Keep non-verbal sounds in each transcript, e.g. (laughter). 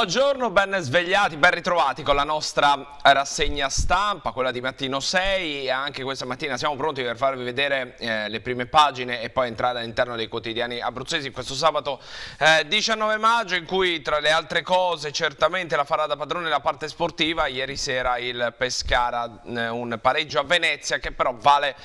Buongiorno, ben svegliati, ben ritrovati con la nostra eh, rassegna stampa, quella di mattino 6. Anche questa mattina siamo pronti per farvi vedere eh, le prime pagine e poi entrare all'interno dei quotidiani abruzzesi questo sabato eh, 19 maggio in cui tra le altre cose certamente la farà da padrone la parte sportiva. Ieri sera il Pescara, eh, un pareggio a Venezia che però vale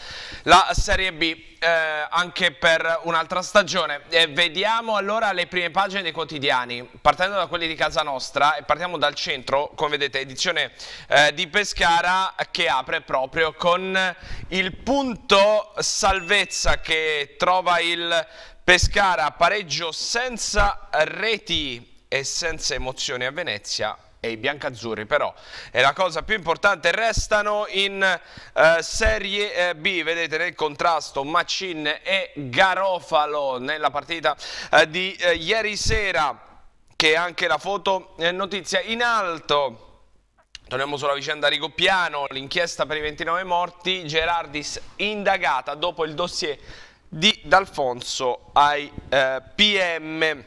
la Serie B eh, anche per un'altra stagione. vediamo allora le prime pagine dei quotidiani, partendo da quelli di Casa nostra e partiamo dal centro, come vedete, edizione eh, di Pescara che apre proprio con il punto salvezza che trova il Pescara, pareggio senza reti e senza emozioni a Venezia, e i biancazzurri però è la cosa più importante restano in eh, Serie eh, B vedete nel contrasto Macin e Garofalo nella partita eh, di eh, ieri sera che è anche la foto eh, notizia in alto. Torniamo sulla vicenda Rigopiano, l'inchiesta per i 29 morti, Gerardis indagata dopo il dossier di D'Alfonso ai eh, PM.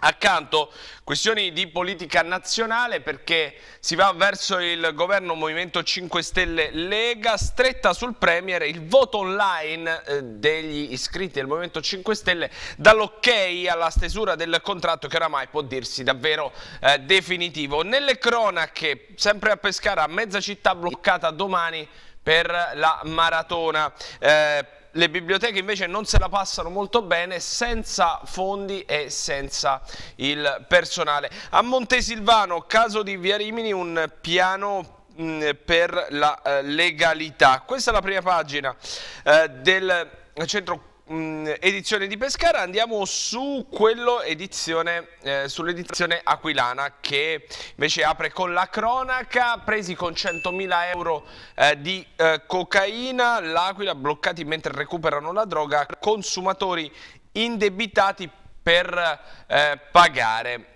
Accanto questioni di politica nazionale perché si va verso il governo Movimento 5 Stelle Lega, stretta sul Premier il voto online eh, degli iscritti del Movimento 5 Stelle dall'ok alla stesura del contratto che oramai può dirsi davvero eh, definitivo. Nelle cronache, sempre a Pescara, mezza città bloccata domani per la maratona. Eh, le biblioteche invece non se la passano molto bene senza fondi e senza il personale. A Montesilvano, caso di Via Rimini, un piano mm, per la eh, legalità. Questa è la prima pagina eh, del centro mh, mm, edizione di Pescara andiamo su quello edizione, eh, sull'edizione aquilana che invece apre con la cronaca, presi con 100.000 euro eh, di eh, cocaina, l'Aquila bloccati mentre recuperano la droga, consumatori indebitati per eh, pagare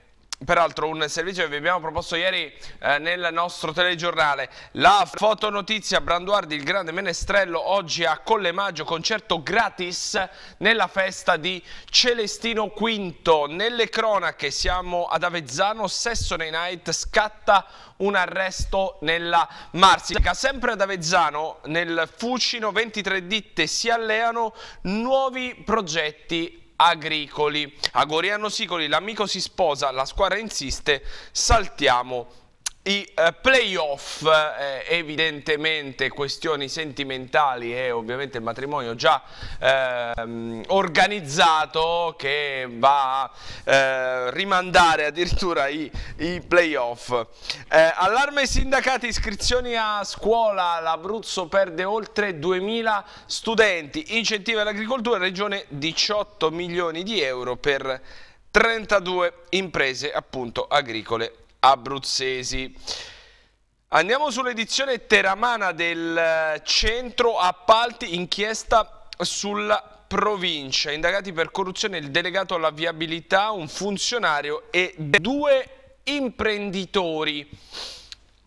peraltro un servizio che vi abbiamo proposto ieri eh, nel nostro telegiornale. La fotonotizia Branduardi, il grande menestrello, oggi a Collemaggio, concerto gratis nella festa di Celestino V. Nelle cronache siamo ad Avezzano, Sessone Night scatta un arresto nella Marsica. Sempre ad Avezzano, nel Fucino, 23 ditte si alleano nuovi progetti agricoli. A Goriano Sicoli l'amico si sposa, la squadra insiste, saltiamo i eh, playoff, eh, evidentemente questioni sentimentali e ovviamente il matrimonio già eh, organizzato che va a eh, rimandare addirittura i, i playoff. allarme sindacati, iscrizioni a scuola, l'Abruzzo perde oltre 2000 studenti, incentivi all'agricoltura, regione 18 milioni di euro per 32 imprese appunto agricole abruzzesi. Andiamo sull'edizione teramana del eh, centro appalti inchiesta sulla provincia, indagati per corruzione il delegato alla viabilità, un funzionario e due imprenditori.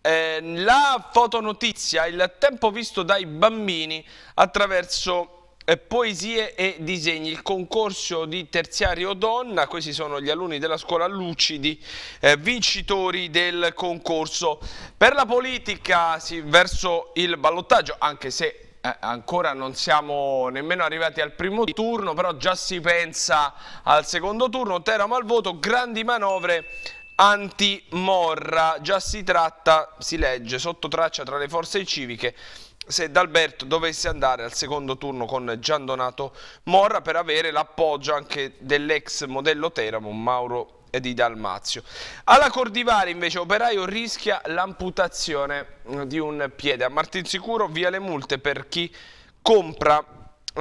Eh, la fotonotizia, il tempo visto dai bambini attraverso eh, poesie e disegni, il concorso di terziario donna, questi sono gli alunni della scuola Lucidi, eh, vincitori del concorso. Per la politica sì, verso il ballottaggio, anche se eh, ancora non siamo nemmeno arrivati al primo turno, però già si pensa al secondo turno, Teramo al voto, grandi manovre anti-morra, già si tratta, si legge, sotto traccia tra le forze civiche se D'Alberto dovesse andare al secondo turno con Gian Donato Morra per avere l'appoggio anche dell'ex modello Teramo Mauro di Dalmazio. Alla Cordivari invece Operaio rischia l'amputazione di un piede. A Martinsicuro via le multe per chi compra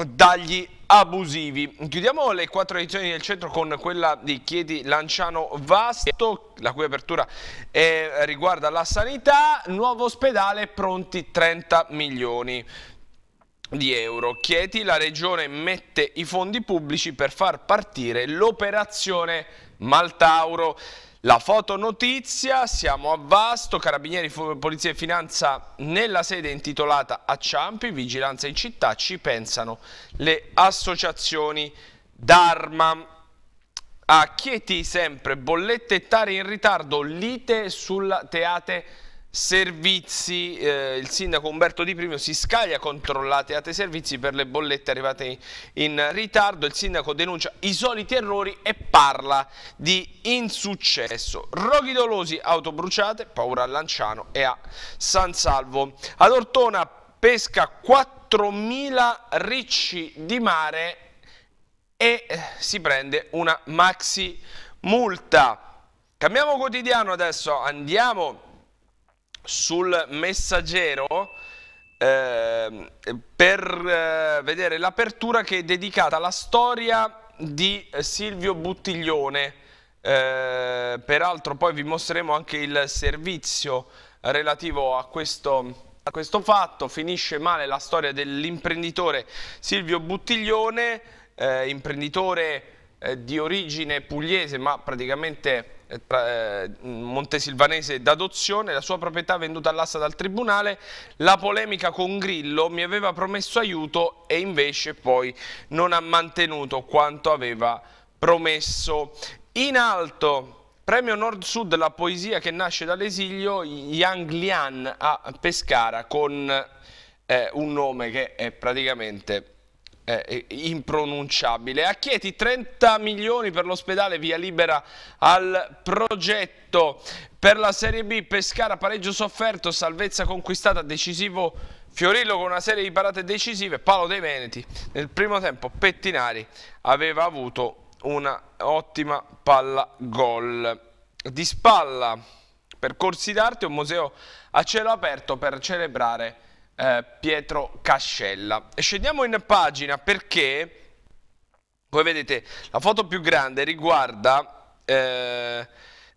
dagli abusivi. Chiudiamo le quattro edizioni del centro con quella di Chieti Lanciano Vasto, la cui apertura è, riguarda la sanità, nuovo ospedale pronti 30 milioni di euro. Chieti, la regione mette i fondi pubblici per far partire l'operazione Maltauro. La fotonotizia, siamo a Vasto, Carabinieri, Polizia e Finanza nella sede intitolata a Ciampi, Vigilanza in città, ci pensano le associazioni d'arma. A Chieti sempre, bollette e tare in ritardo, lite sulla teate Servizi, eh, il sindaco Umberto Di Primo si scaglia contro l'ATEAT Servizi per le bollette arrivate in ritardo, il sindaco denuncia i soliti errori e parla di insuccesso. Roghi dolosi, auto bruciate, paura a Lanciano e a San Salvo. Ad Ortona pesca 4.000 ricci di mare e eh, si prende una maxi multa. Cambiamo quotidiano adesso, andiamo sul messaggero eh, per eh, vedere l'apertura che è dedicata alla storia di eh, Silvio Buttiglione. Eh, peraltro poi vi mostreremo anche il servizio relativo a questo, a questo fatto. Finisce male la storia dell'imprenditore Silvio Buttiglione, eh, imprenditore eh, di origine pugliese ma praticamente eh, eh montesilvanese d'adozione, la sua proprietà venduta all'asta dal tribunale, la polemica con Grillo mi aveva promesso aiuto e invece poi non ha mantenuto quanto aveva promesso. In alto... Premio Nord-Sud La poesia che nasce dall'esilio, Yang Lian a Pescara con eh, un nome che è praticamente eh, eh, impronunciabile. A Chieti 30 milioni per l'ospedale, via libera al progetto. Per la Serie B Pescara pareggio sofferto, salvezza conquistata, decisivo Fiorillo con una serie di parate decisive, palo dei Veneti. Nel primo tempo Pettinari aveva avuto una ottima palla gol. Di spalla, percorsi d'arte, un museo a cielo aperto per celebrare eh, Pietro Cascella. E scendiamo in pagina perché, voi vedete, la foto più grande riguarda eh,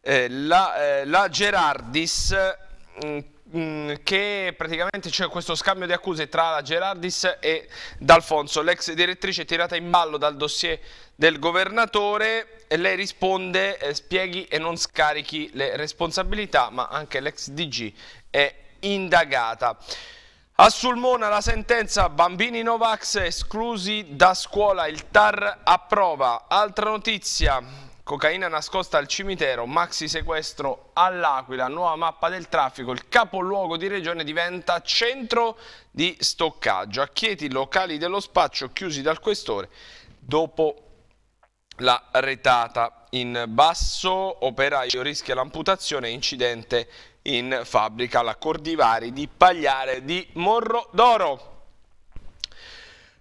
eh, la, eh, la, Gerardis. Mh, mm, mm, che praticamente c'è questo scambio di accuse tra la Gerardis e D'Alfonso, l'ex direttrice tirata in ballo dal dossier del governatore, e lei risponde eh, spieghi e non scarichi le responsabilità, ma anche l'ex DG è indagata. A Sulmona la sentenza bambini Novax esclusi da scuola, il TAR approva. Altra notizia, cocaina nascosta al cimitero, maxi sequestro all'Aquila, nuova mappa del traffico, il capoluogo di regione diventa centro di stoccaggio. A Chieti locali dello spaccio chiusi dal questore dopo la retata in basso, operaio rischia l'amputazione, incidente in fabbrica la Cordivari di Pagliare di Morro d'Oro.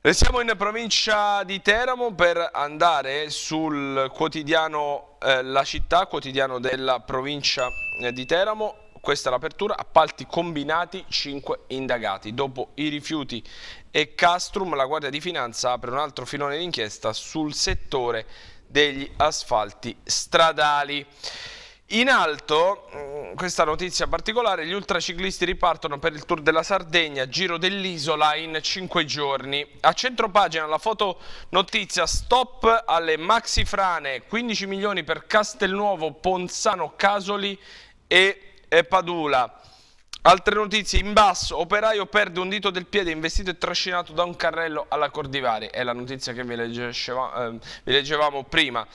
Restiamo in provincia di Teramo per andare sul quotidiano eh, La Città, quotidiano della provincia eh, di Teramo. Questa è l'apertura, appalti combinati, 5 indagati. Dopo i rifiuti e Castrum, la Guardia di Finanza apre un altro filone d'inchiesta sul settore degli asfalti stradali. In alto, mm, questa notizia particolare, gli ultraciclisti ripartono per il Tour della Sardegna, Giro dell'Isola in 5 giorni. A centro pagina la foto notizia stop alle maxi frane, 15 milioni per Castelnuovo, Ponzano, Casoli e, Padula. Altre notizie in basso, operaio perde un dito del piede investito e trascinato da un carrello alla Cordivari, è la notizia che vi, leggeva, eh, vi leggevamo prima.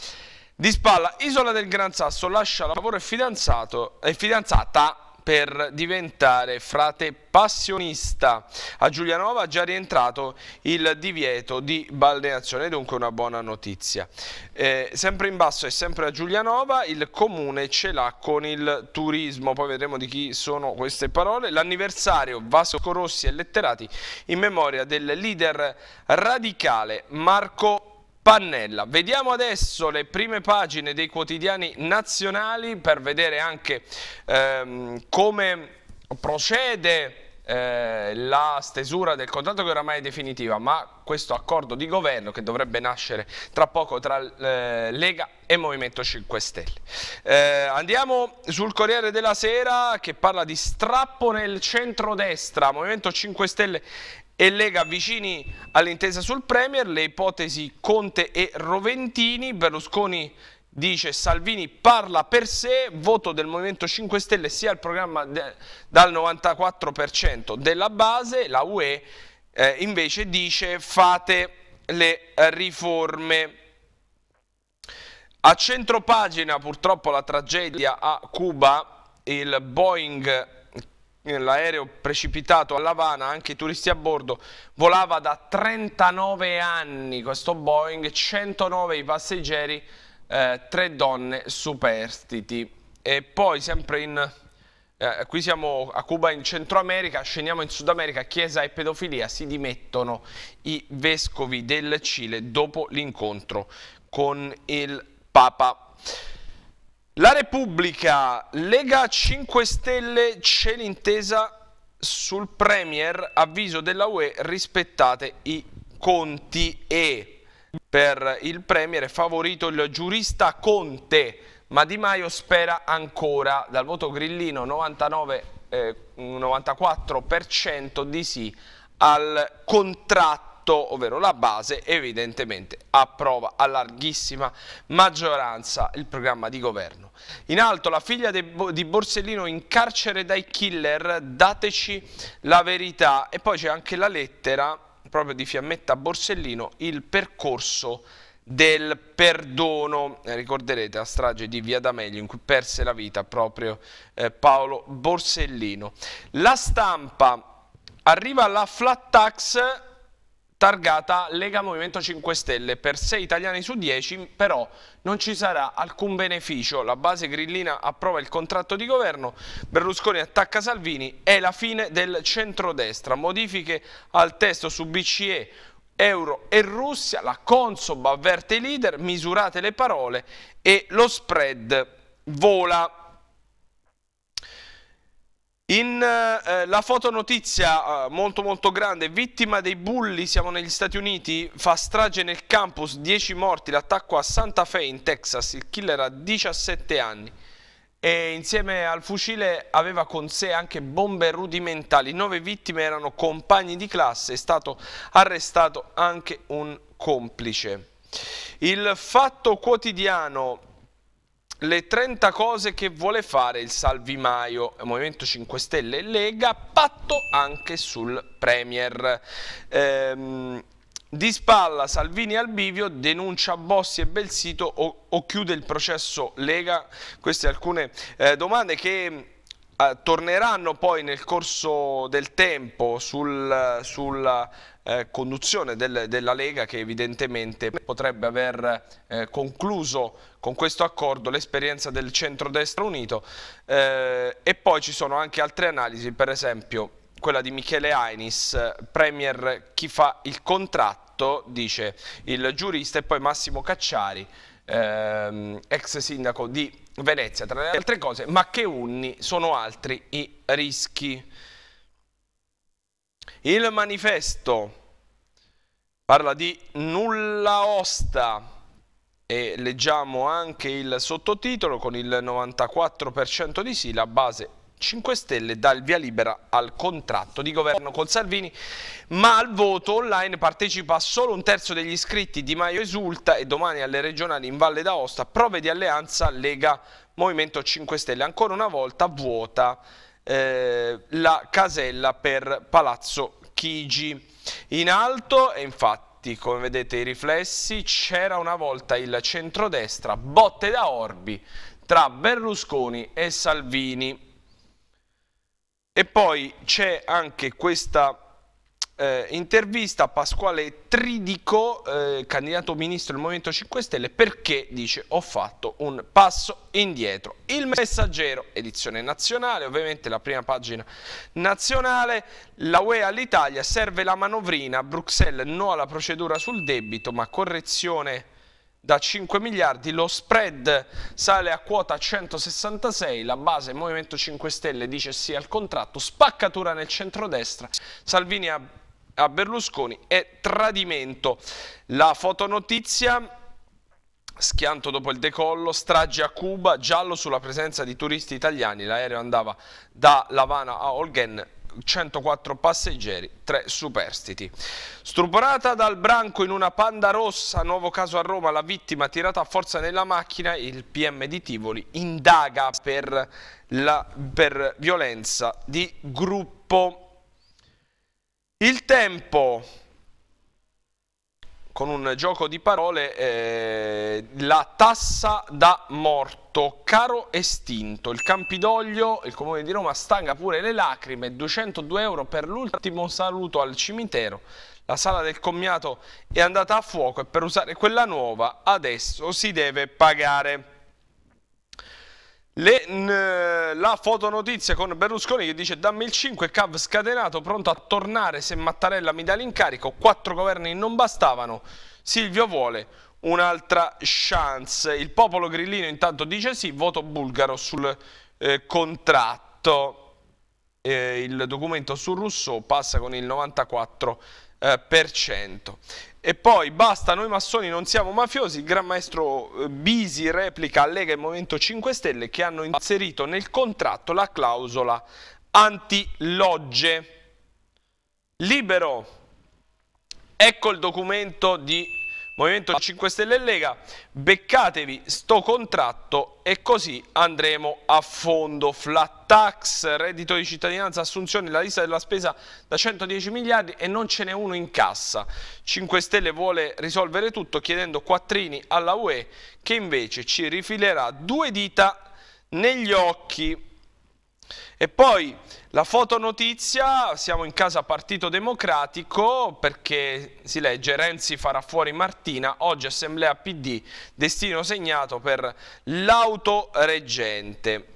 Di spalla, Isola del Gran Sasso, lascia lavoro e, fidanzato, e fidanzata per diventare frate passionista. A Giulianova è già rientrato il divieto di balneazione, dunque una buona notizia. Eh, sempre in basso e sempre a Giulianova il comune ce l'ha con il turismo, poi vedremo di chi sono queste parole. L'anniversario Vasco Rossi e Letterati in memoria del leader radicale Marco Pannella. Vediamo adesso le prime pagine dei quotidiani nazionali per vedere anche ehm, come procede eh, la stesura del contratto che oramai è definitiva, ma questo accordo di governo che dovrebbe nascere tra poco tra eh, Lega e Movimento 5 Stelle. Eh, andiamo sul Corriere della Sera che parla di strappo nel centrodestra, Movimento 5 Stelle e Lega vicini all'intesa sul Premier, le ipotesi Conte e Roventini, Berlusconi dice Salvini parla per sé, voto del Movimento 5 Stelle sia il programma de, dal 94% della base, la UE eh, invece dice fate le riforme. A centropagina purtroppo la tragedia a Cuba, il Boeing l'aereo precipitato a Lavana, anche i turisti a bordo, volava da 39 anni questo Boeing, 109 i passeggeri, eh, tre donne superstiti. E poi sempre in... Eh, qui siamo a Cuba in Centro America, scendiamo in Sud America, chiesa e pedofilia, si dimettono i vescovi del Cile dopo l'incontro con il Papa. La Repubblica, Lega 5 Stelle, c'è l'intesa sul Premier, avviso della UE, rispettate i conti e per il Premier è favorito il giurista Conte, ma Di Maio spera ancora dal voto grillino 99, eh, 94% di sì al contratto fatto, ovvero la base, evidentemente approva a larghissima maggioranza il programma di governo. In alto la figlia di Borsellino in carcere dai killer, dateci la verità e poi c'è anche la lettera proprio di Fiammetta Borsellino, il percorso del perdono, eh, ricorderete la strage di Via D'Amelio in cui perse la vita proprio eh, Paolo Borsellino. La stampa arriva alla flat tax targata Lega Movimento 5 Stelle. Per 6 italiani su 10 però non ci sarà alcun beneficio. La base grillina approva il contratto di governo, Berlusconi attacca Salvini, è la fine del centrodestra. Modifiche al testo su BCE, Euro e Russia, la Consob avverte i leader, misurate le parole e lo spread vola. In eh, la fotonotizia eh, molto molto grande, vittima dei bulli, siamo negli Stati Uniti, fa strage nel campus, 10 morti, l'attacco a Santa Fe in Texas, il killer ha 17 anni e insieme al fucile aveva con sé anche bombe rudimentali, 9 vittime erano compagni di classe, è stato arrestato anche un complice. Il fatto quotidiano le 30 cose che vuole fare il Salvi Maio, Movimento 5 Stelle e Lega, patto anche sul Premier. Ehm, di spalla Salvini al bivio, denuncia Bossi e Belsito o, o chiude il processo Lega? Queste alcune eh, domande che eh, torneranno poi nel corso del tempo sul, sulla eh, conduzione del, della Lega che evidentemente potrebbe aver eh, concluso con questo accordo l'esperienza del centrodestra unito eh, e poi ci sono anche altre analisi, per esempio quella di Michele Ainis, premier chi fa il contratto, dice il giurista, e poi Massimo Cacciari, ehm, ex sindaco di Venezia, tra le altre cose, ma che unni sono altri i rischi. Il manifesto parla di nulla osta e leggiamo anche il sottotitolo con il 94% di sì, la base 5 Stelle dà il via libera al contratto di governo con Salvini, ma al voto online partecipa solo un terzo degli iscritti, Di Maio esulta e domani alle regionali in Valle d'Aosta prove di alleanza Lega Movimento 5 Stelle, ancora una volta vuota eh, la casella per Palazzo Chigi. In alto, e infatti, come vedete i riflessi, c'era una volta il centrodestra, botte da orbi tra Berlusconi e Salvini. E poi c'è anche questa eh, intervista Pasquale Tridico, eh, candidato ministro del Movimento 5 Stelle, perché dice ho fatto un passo indietro. Il messaggero, edizione nazionale, ovviamente la prima pagina nazionale, la UE all'Italia, serve la manovrina, Bruxelles no alla procedura sul debito, ma correzione da 5 miliardi, lo spread sale a quota 166, la base Movimento 5 Stelle dice sì al contratto, spaccatura nel centrodestra, Salvini ha a Berlusconi è tradimento. La fotonotizia Schianto dopo il decollo, strage a Cuba, giallo sulla presenza di turisti italiani, l'aereo andava da Lavana a Holgen. 104 passeggeri, 3 superstiti. Stuporata dal branco in una panda rossa, nuovo caso a Roma, la vittima tirata a forza nella macchina, il PM di Tivoli indaga per, la, per violenza di gruppo. Il tempo, con un gioco di parole, eh, la tassa da morto, caro estinto, il Campidoglio, il comune di Roma, stanga pure le lacrime, 202 euro per l'ultimo saluto al cimitero, la sala del commiato è andata a fuoco e per usare quella nuova adesso si deve pagare. Le, n, la fotonotizia con Berlusconi che dice dammi il 5, Cav scatenato, pronto a tornare se Mattarella mi dà l'incarico, quattro governi non bastavano, Silvio vuole un'altra chance. Il popolo grillino intanto dice sì, voto bulgaro sul eh, contratto. Eh, il documento su Rousseau passa con il 94%. Eh, e poi basta, noi massoni non siamo mafiosi, il Gran Maestro eh, Bisi replica a Lega e Movimento 5 Stelle che hanno inserito nel contratto la clausola antilogge. Libero, ecco il documento di Movimento 5 Stelle e Lega, beccatevi sto contratto e così andremo a fondo. Flat tax, reddito di cittadinanza, assunzioni, la lista della spesa da 110 miliardi e non ce n'è uno in cassa. 5 Stelle vuole risolvere tutto chiedendo quattrini alla UE che invece ci rifilerà due dita negli occhi. E poi la fotonotizia, siamo in casa Partito Democratico perché si legge Renzi farà fuori Martina, oggi assemblea PD, destino segnato per l'autoreggente.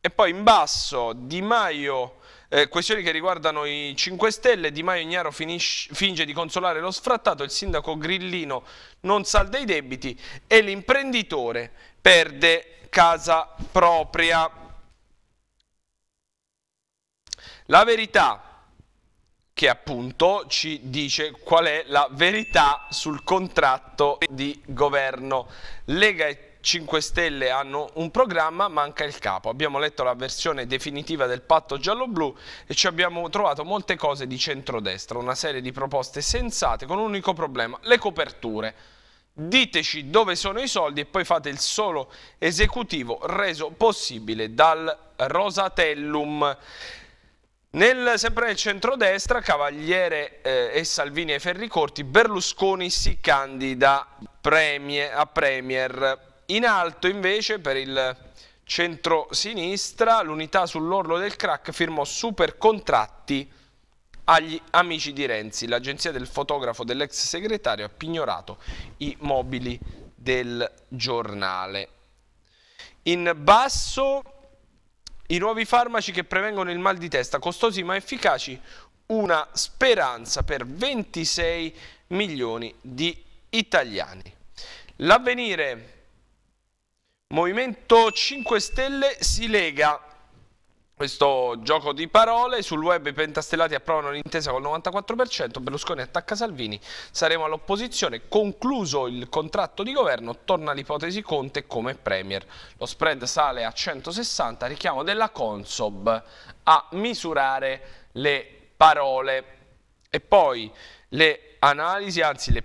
E poi in basso Di Maio... Eh, questioni che riguardano i 5 Stelle, Di Maio Ignaro finge di consolare lo sfrattato, il sindaco Grillino non salda i debiti e l'imprenditore perde casa propria. La verità che appunto ci dice qual è la verità sul contratto di governo. Lega e 5 Stelle hanno un programma, manca il capo. Abbiamo letto la versione definitiva del patto giallo-blu e ci abbiamo trovato molte cose di centrodestra, una serie di proposte sensate con un unico problema, le coperture. Diteci dove sono i soldi e poi fate il solo esecutivo reso possibile dal Rosatellum. Nel, sempre nel centrodestra, Cavaliere eh, e Salvini ai ferri corti, Berlusconi si candida premier, a Premier. In alto invece per il centro-sinistra, l'unità sull'orlo del crack firmò super contratti agli amici di Renzi. L'agenzia del fotografo dell'ex segretario ha pignorato i mobili del giornale. In basso i nuovi farmaci che prevengono il mal di testa, costosi ma efficaci, una speranza per 26 milioni di italiani. L'avvenire Movimento 5 Stelle si lega questo gioco di parole, sul web i pentastellati approvano l'intesa col 94%, Berlusconi attacca Salvini, saremo all'opposizione, concluso il contratto di governo torna l'ipotesi Conte come Premier. Lo spread sale a 160, richiamo della Consob a misurare le parole. E poi le analisi, anzi le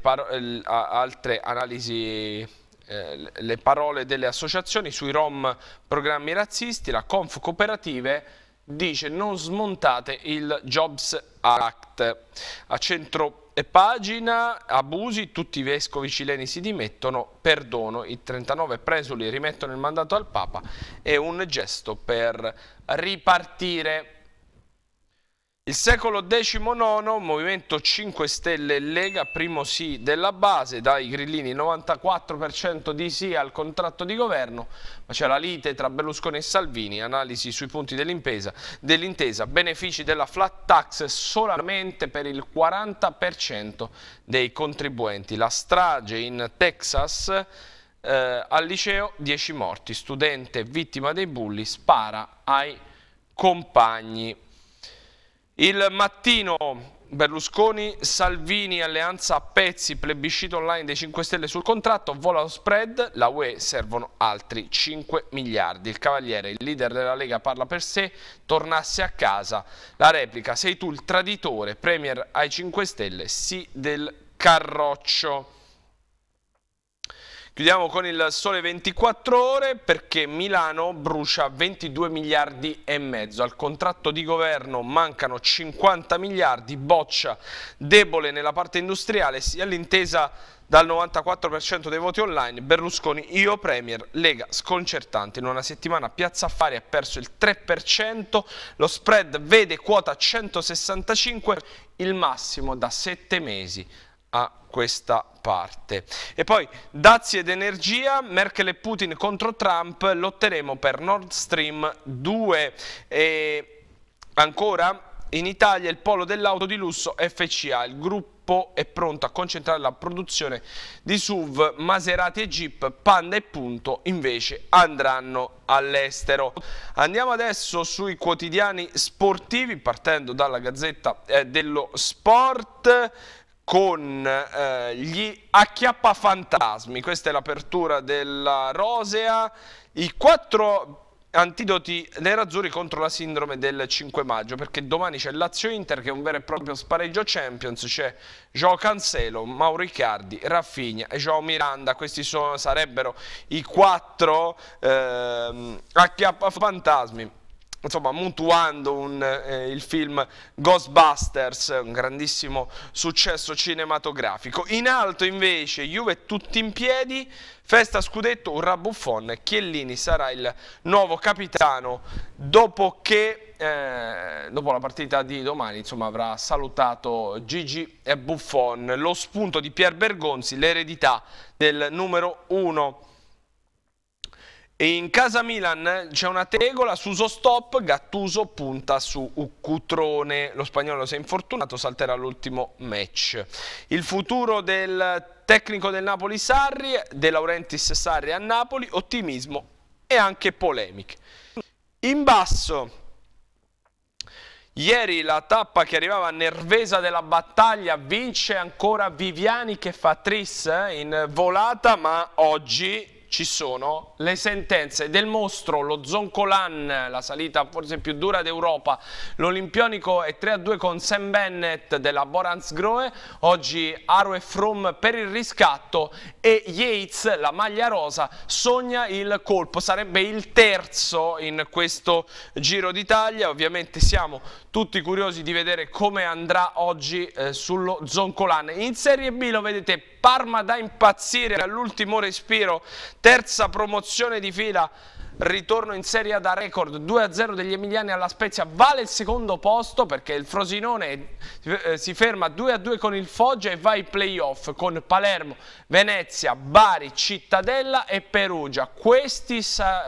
altre analisi eh, le parole delle associazioni sui rom programmi razzisti, la Conf Cooperative dice non smontate il Jobs Act. A centro e pagina, abusi, tutti i vescovi cileni si dimettono, perdono, i 39 presuli rimettono il mandato al Papa, è un gesto per ripartire il secolo XIX, Movimento 5 Stelle e Lega, primo sì della base, dai grillini 94% di sì al contratto di governo, ma c'è la lite tra Berlusconi e Salvini, analisi sui punti dell'intesa, dell benefici della flat tax solamente per il 40% dei contribuenti. La strage in Texas eh, al liceo, 10 morti, studente vittima dei bulli spara ai compagni. Il mattino Berlusconi, Salvini, alleanza a pezzi, plebiscito online dei 5 Stelle sul contratto, vola lo spread, la UE servono altri 5 miliardi. Il Cavaliere, il leader della Lega parla per sé, tornasse a casa. La replica, sei tu il traditore, Premier ai 5 Stelle, sì del Carroccio. Chiudiamo con il sole 24 ore perché Milano brucia 22 miliardi e mezzo. Al contratto di governo mancano 50 miliardi, boccia debole nella parte industriale, sia l'intesa dal 94% dei voti online, Berlusconi, io Premier, Lega sconcertante. In una settimana Piazza Affari ha perso il 3%, lo spread vede quota 165, il massimo da 7 mesi a questa parte. E poi dazi ed energia, Merkel e Putin contro Trump, lotteremo per Nord Stream 2 e ancora in Italia il polo dell'auto di lusso FCA, il gruppo è pronto a concentrare la produzione di SUV, Maserati e Jeep, Panda e Punto invece andranno all'estero. Andiamo adesso sui quotidiani sportivi partendo dalla Gazzetta eh, dello Sport con eh, gli acchiappafantasmi. Questa è l'apertura della Rosea. I quattro antidoti nerazzurri contro la sindrome del 5 maggio perché domani c'è Lazio-Inter che è un vero e proprio spareggio Champions c'è Gio Cancelo, Mauro Icardi, Raffigna e Joao Miranda questi sono, sarebbero i quattro ehm, acchiappafantasmi insomma, mutuando un, eh, il film Ghostbusters, un grandissimo successo cinematografico. In alto invece Juve tutti in piedi, festa scudetto, un rabbuffon, Chiellini sarà il nuovo capitano dopo che eh, dopo la partita di domani insomma, avrà salutato Gigi e Buffon, lo spunto di Pier Bergonzi, l'eredità del numero 1 e in casa Milan eh, c'è una tegola Suso stop, Gattuso punta su Cutrone, lo spagnolo si è infortunato, salterà l'ultimo match. Il futuro del tecnico del Napoli Sarri, De Laurentiis Sarri a Napoli, ottimismo e anche polemiche. In basso Ieri la tappa che arrivava nervesa della battaglia vince ancora Viviani che fa tris eh, in volata ma oggi ci sono le sentenze del mostro, lo Zoncolan, la salita forse più dura d'Europa, l'Olimpionico è 3-2 con Sam Bennett della Borans Groe, oggi Aro e From per il riscatto e Yates, la maglia rosa, sogna il colpo, sarebbe il terzo in questo Giro d'Italia, ovviamente siamo tutti curiosi di vedere come andrà oggi eh, sullo Zoncolan. In Serie B lo vedete Parma da impazzire all'ultimo respiro, terza promozione di fila, ritorno in Serie A da record, 2-0 degli Emiliani alla Spezia, vale il secondo posto perché il Frosinone eh, si ferma 2-2 con il Foggia e va ai playoff con Palermo, Venezia, Bari, Cittadella e Perugia. Questi,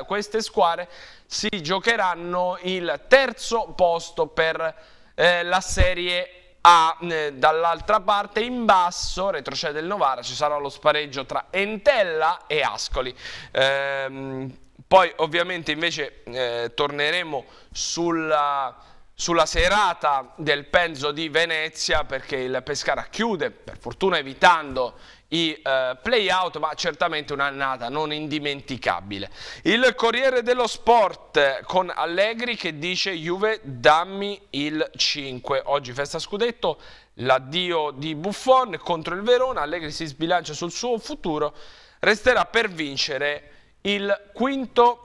queste squadre si giocheranno il terzo posto per eh, la Serie A ha eh, dall'altra parte in basso, retrocede il Novara, ci sarà lo spareggio tra Entella e Ascoli. Ehm, poi ovviamente invece eh, torneremo sulla, sulla, serata del Penzo di Venezia perché il Pescara chiude, per fortuna evitando i eh, playout, ma certamente un'annata non indimenticabile. Il Corriere dello Sport eh, con Allegri che dice Juve dammi il 5, oggi festa scudetto, l'addio di Buffon contro il Verona, Allegri si sbilancia sul suo futuro, resterà per vincere il quinto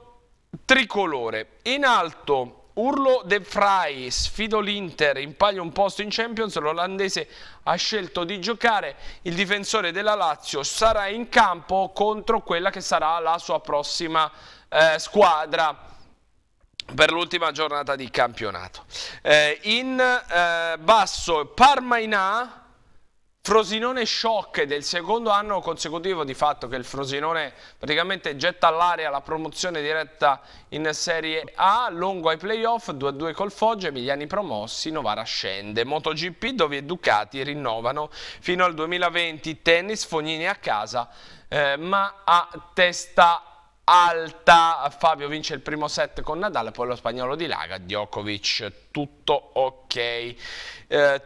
tricolore. In alto Urlo De Frey, sfido l'Inter, impaglia un posto in Champions, l'olandese ha scelto di giocare, il difensore della Lazio sarà in campo contro quella che sarà la sua prossima eh, squadra per l'ultima giornata di campionato. Eh, in eh, basso Parma in A, Frosinone shock del secondo anno consecutivo di fatto che il Frosinone praticamente getta all'aria la promozione diretta in Serie A, lungo ai playoff, 2-2 col Foggia, Emiliani promossi, Novara scende, MotoGP dove i Ducati rinnovano fino al 2020, tennis, Fognini a casa, eh, ma a testa alta, Fabio vince il primo set con Nadal, poi lo spagnolo di Laga, Djokovic, tutto ok. Eh,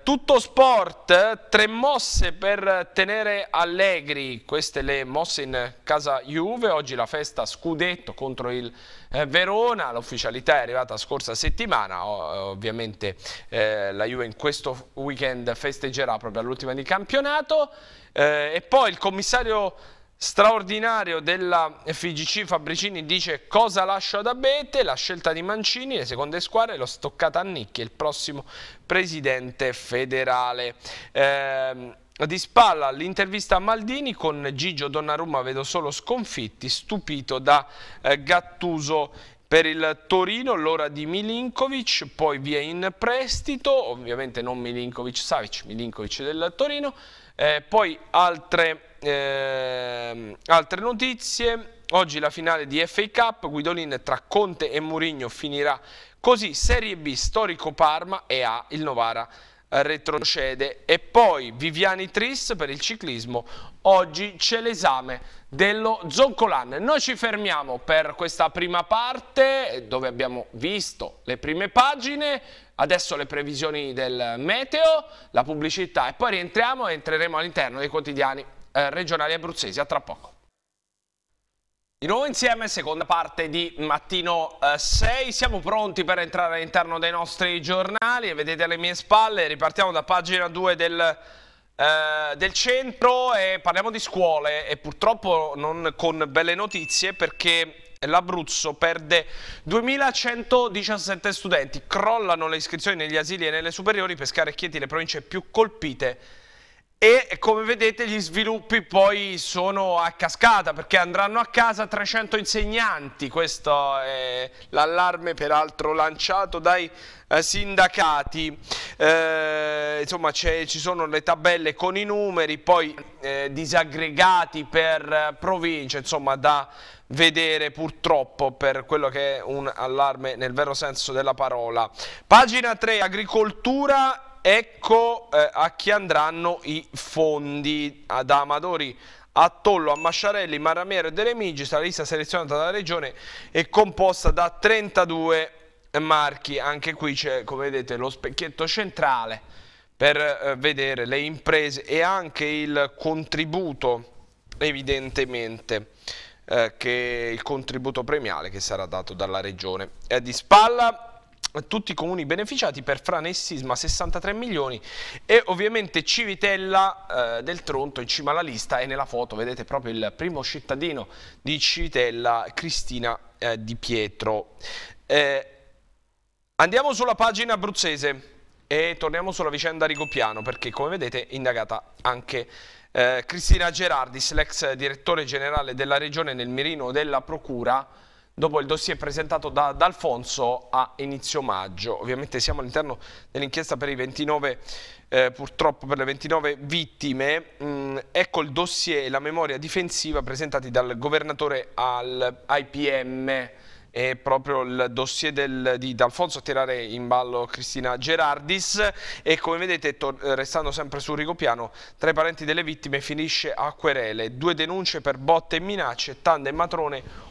tutto sport, tre mosse per tenere allegri, queste le mosse in casa Juve, oggi la festa scudetto contro il eh, Verona, l'ufficialità è arrivata scorsa settimana, o, eh, ovviamente eh, la Juve in questo weekend festeggerà proprio all'ultima di campionato eh, e poi il commissario straordinario della FIGC Fabricini dice cosa lascio ad Abete, la scelta di Mancini, le seconde squadre, lo stoccata a Nicchi, il prossimo presidente federale. Eh, di spalla l'intervista a Maldini con Gigio Donnarumma, vedo solo sconfitti, stupito da eh, Gattuso per il Torino l'ora di Milinkovic, poi via in prestito, ovviamente non Milinkovic-Savic, Milinkovic del Torino, eh, poi altre eh, altre notizie, oggi la finale di FA Cup, Guidolin tra Conte e Murigno finirà così, Serie B, storico Parma e A, il Novara retrocede e poi Viviani Tris per il ciclismo oggi c'è l'esame dello Zoncolan noi ci fermiamo per questa prima parte dove abbiamo visto le prime pagine adesso le previsioni del meteo la pubblicità e poi rientriamo e entreremo all'interno dei quotidiani eh, regionali abruzzesi. A tra poco. Di nuovo insieme, seconda parte di Mattino 6, eh, siamo pronti per entrare all'interno dei nostri giornali e vedete alle mie spalle, ripartiamo da pagina 2 del, eh, del centro e parliamo di scuole e purtroppo non con belle notizie perché l'Abruzzo perde 2117 studenti, crollano le iscrizioni negli asili e nelle superiori, per e le province più colpite e come vedete gli sviluppi poi sono a cascata perché andranno a casa 300 insegnanti, questo è l'allarme peraltro lanciato dai eh, sindacati, eh, insomma ci sono le tabelle con i numeri, poi eh, disaggregati per eh, province, insomma da vedere purtroppo per quello che è un allarme nel vero senso della parola. Pagina 3, agricoltura ecco eh, a chi andranno i fondi ad Amatori a Tollo, a Masciarelli, Maramiero e De Remigi la lista selezionata dalla regione è composta da 32 marchi anche qui c'è come vedete lo specchietto centrale per eh, vedere le imprese e anche il contributo evidentemente eh, che il contributo premiale che sarà dato dalla regione è di spalla tutti i comuni beneficiati per frane e sisma 63 milioni e ovviamente Civitella eh, del Tronto in cima alla lista e nella foto vedete proprio il primo cittadino di Civitella Cristina eh, Di Pietro eh, andiamo sulla pagina abruzzese e torniamo sulla vicenda Rigopiano perché come vedete è indagata anche eh, Cristina Gerardis l'ex direttore generale della regione nel mirino della procura dopo il dossier presentato da, D'Alfonso a inizio maggio. Ovviamente siamo all'interno dell'inchiesta per i 29 eh, purtroppo per le 29 vittime, mh, mm, ecco il dossier e la memoria difensiva presentati dal governatore al IPM e proprio il dossier del, di D'Alfonso a tirare in ballo Cristina Gerardis e come vedete restando sempre su Rigopiano tra i parenti delle vittime finisce a querele, due denunce per botte e minacce, tanda e matrone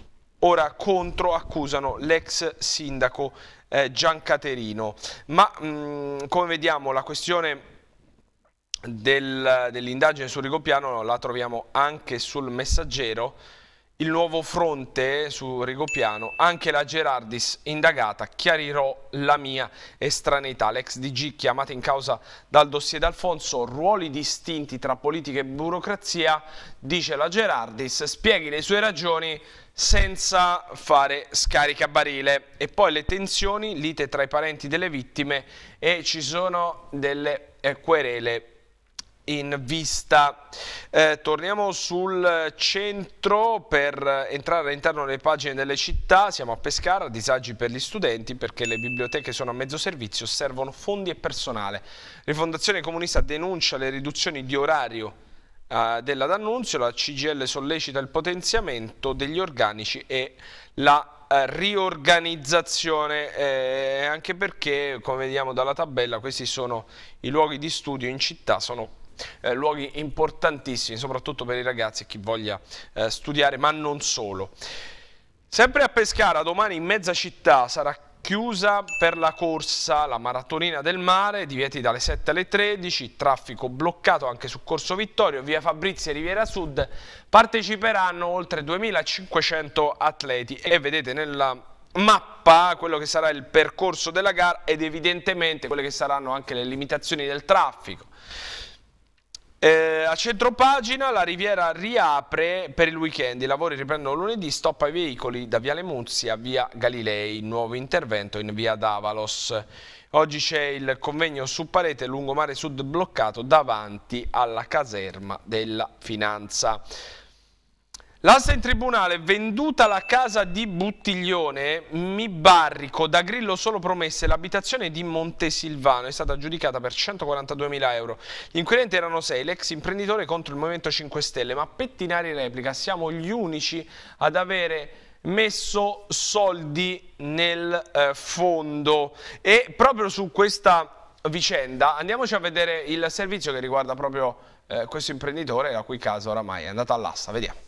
ora contro accusano l'ex sindaco eh, Giancaterino. Ma mh, mm, come vediamo la questione del, dell'indagine sul Rigopiano la troviamo anche sul messaggero il nuovo fronte su Rigopiano, anche la Gerardis indagata, chiarirò la mia estraneità. L'ex DG chiamata in causa dal dossier d'Alfonso, ruoli distinti tra politica e burocrazia, dice la Gerardis, spieghi le sue ragioni senza fare scarica barile. E poi le tensioni, lite tra i parenti delle vittime e ci sono delle eh, querele in vista. Eh, torniamo sul centro per entrare all'interno delle pagine delle città, siamo a Pescara, disagi per gli studenti perché le biblioteche sono a mezzo servizio, servono fondi e personale. Rifondazione Comunista denuncia le riduzioni di orario eh, della D'Annunzio, la CGL sollecita il potenziamento degli organici e la eh, riorganizzazione eh, anche perché come vediamo dalla tabella questi sono i luoghi di studio in città sono eh, luoghi importantissimi, soprattutto per i ragazzi e chi voglia eh, studiare, ma non solo. Sempre a Pescara, domani in mezza città sarà chiusa per la corsa la maratonina del mare, divieti dalle 7 alle 13, traffico bloccato anche su Corso Vittorio, via Fabrizia e Riviera Sud, parteciperanno oltre 2500 atleti e vedete nella mappa quello che sarà il percorso della gara ed evidentemente quelle che saranno anche le limitazioni del traffico. Eh, a centropagina la Riviera riapre per il weekend, i lavori riprendono lunedì, stop ai veicoli da Viale Muzzi a Via Galilei, nuovo intervento in Via Davalos. Oggi c'è il convegno su parete lungomare sud bloccato davanti alla caserma della Finanza. L'asta in tribunale, venduta la casa di Buttiglione, mi barrico, da Grillo solo promesse, l'abitazione di Montesilvano è stata giudicata per 142.000 euro. Gli inquirenti erano sei, l'ex imprenditore contro il Movimento 5 Stelle, ma Pettinari replica, siamo gli unici ad avere messo soldi nel eh, fondo. E proprio su questa vicenda andiamoci a vedere il servizio che riguarda proprio eh, questo imprenditore, la cui casa oramai è andata all'asta. Vediamo.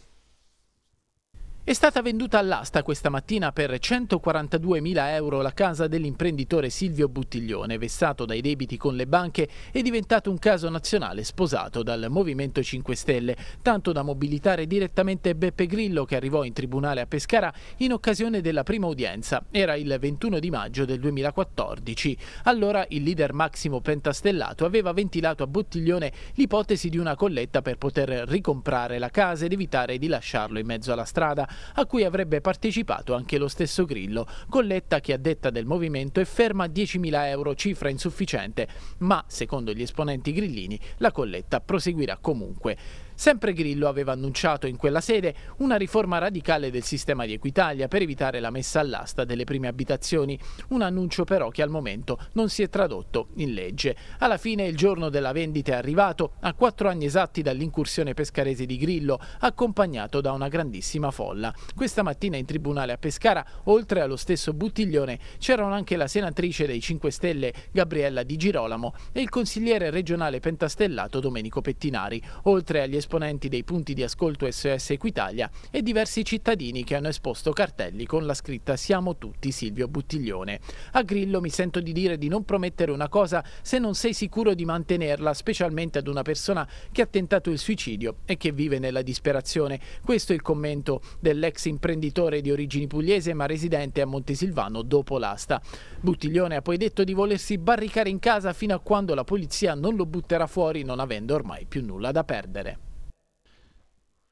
È stata venduta all'asta questa mattina per 142.000 euro la casa dell'imprenditore Silvio Buttiglione, vessato dai debiti con le banche e diventato un caso nazionale sposato dal Movimento 5 Stelle, tanto da mobilitare direttamente Beppe Grillo che arrivò in tribunale a Pescara in occasione della prima udienza. Era il 21 di maggio del 2014. Allora il leader Massimo Pentastellato aveva ventilato a Buttiglione l'ipotesi di una colletta per poter ricomprare la casa ed evitare di lasciarlo in mezzo alla strada a cui avrebbe partecipato anche lo stesso Grillo. Colletta che a detta del movimento è ferma a 10.000 euro, cifra insufficiente, ma secondo gli esponenti grillini la colletta proseguirà comunque. Sempre Grillo aveva annunciato in quella sede una riforma radicale del sistema di Equitalia per evitare la messa all'asta delle prime abitazioni, un annuncio però che al momento non si è tradotto in legge. Alla fine il giorno della vendita è arrivato, a quattro anni esatti dall'incursione pescarese di Grillo, accompagnato da una grandissima folla. Questa mattina in tribunale a Pescara, oltre allo stesso Buttiglione, c'erano anche la senatrice dei 5 Stelle Gabriella Di Girolamo e il consigliere regionale pentastellato Domenico Pettinari, oltre agli esponenti dei punti di ascolto SOS Equitalia e diversi cittadini che hanno esposto cartelli con la scritta Siamo tutti Silvio Buttiglione. A Grillo mi sento di dire di non promettere una cosa se non sei sicuro di mantenerla, specialmente ad una persona che ha tentato il suicidio e che vive nella disperazione. Questo è il commento dell'ex imprenditore di origini pugliese ma residente a Montesilvano dopo l'asta. Buttiglione ha poi detto di volersi barricare in casa fino a quando la polizia non lo butterà fuori non avendo ormai più nulla da perdere.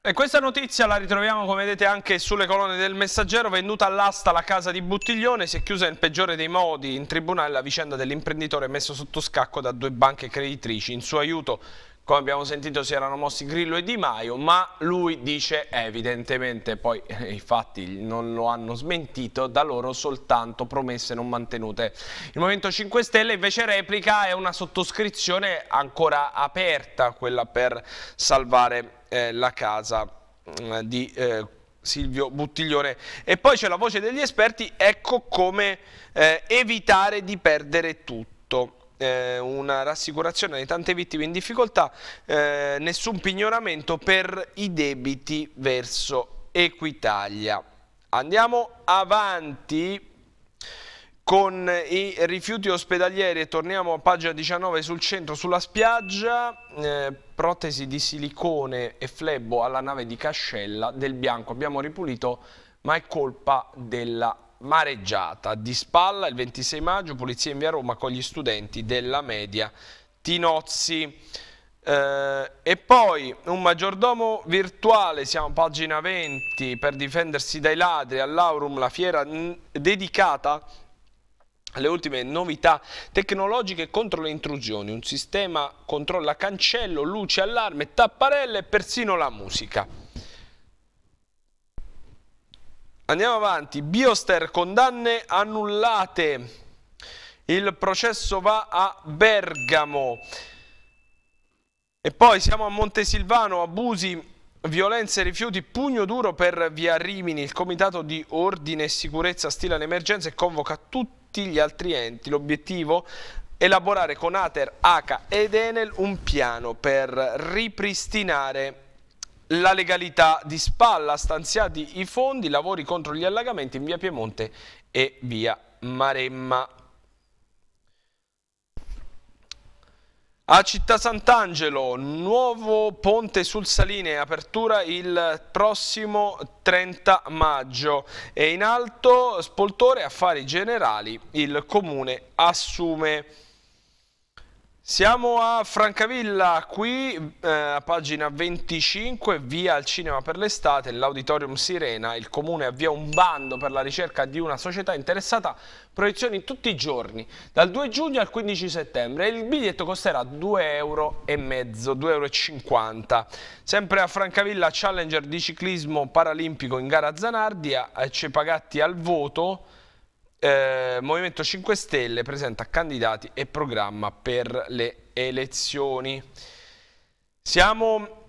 E questa notizia la ritroviamo come vedete anche sulle colonne del messaggero, venduta all'asta la casa di Buttiglione, si è chiusa nel peggiore dei modi in tribunale la vicenda dell'imprenditore messo sotto scacco da due banche creditrici, in suo aiuto come abbiamo sentito si erano mossi Grillo e Di Maio, ma lui dice evidentemente, poi eh, i fatti non lo hanno smentito, da loro soltanto promesse non mantenute. Il Movimento 5 Stelle invece replica è una sottoscrizione ancora aperta, quella per salvare eh, la casa eh, di eh, Silvio Buttiglione. E poi c'è la voce degli esperti, ecco come eh, evitare di perdere tutto eh, una rassicurazione alle tante vittime in difficoltà, eh, nessun pignoramento per i debiti verso Equitalia. Andiamo avanti con i rifiuti ospedalieri e torniamo a pagina 19 sul centro, sulla spiaggia, eh, protesi di silicone e flebbo alla nave di Cascella del Bianco. Abbiamo ripulito ma è colpa della mareggiata. Di spalla il 26 maggio Polizia in via Roma con gli studenti della media Tinozzi. Eh, e poi un maggiordomo virtuale, siamo a pagina 20, per difendersi dai ladri all'Aurum, la fiera dedicata alle ultime novità tecnologiche contro le intrusioni. Un sistema controlla cancello, luce, allarme, tapparelle e persino la musica. Andiamo avanti, Bioster condanne annullate, il processo va a Bergamo e poi siamo a Montesilvano, abusi, violenze e rifiuti, pugno duro per via Rimini, il comitato di ordine e sicurezza stila l'emergenza e convoca tutti gli altri enti, l'obiettivo elaborare con Ater, ACA ed Enel un piano per ripristinare la legalità di spalla, stanziati i fondi, lavori contro gli allagamenti in via Piemonte e via Maremma. A Città Sant'Angelo, nuovo ponte sul Saline, apertura il prossimo 30 maggio e in alto Spoltore Affari Generali, il comune assume siamo a Francavilla, qui eh, a pagina 25, via al cinema per l'estate, l'auditorium Sirena, il comune avvia un bando per la ricerca di una società interessata, proiezioni tutti i giorni, dal 2 giugno al 15 settembre, il biglietto costerà 2,5 euro, 2,50 euro. Sempre a Francavilla, Challenger di ciclismo paralimpico in gara a Zanardia, eh, c'è pagati al voto, eh, Movimento 5 Stelle presenta candidati e programma per le elezioni. Siamo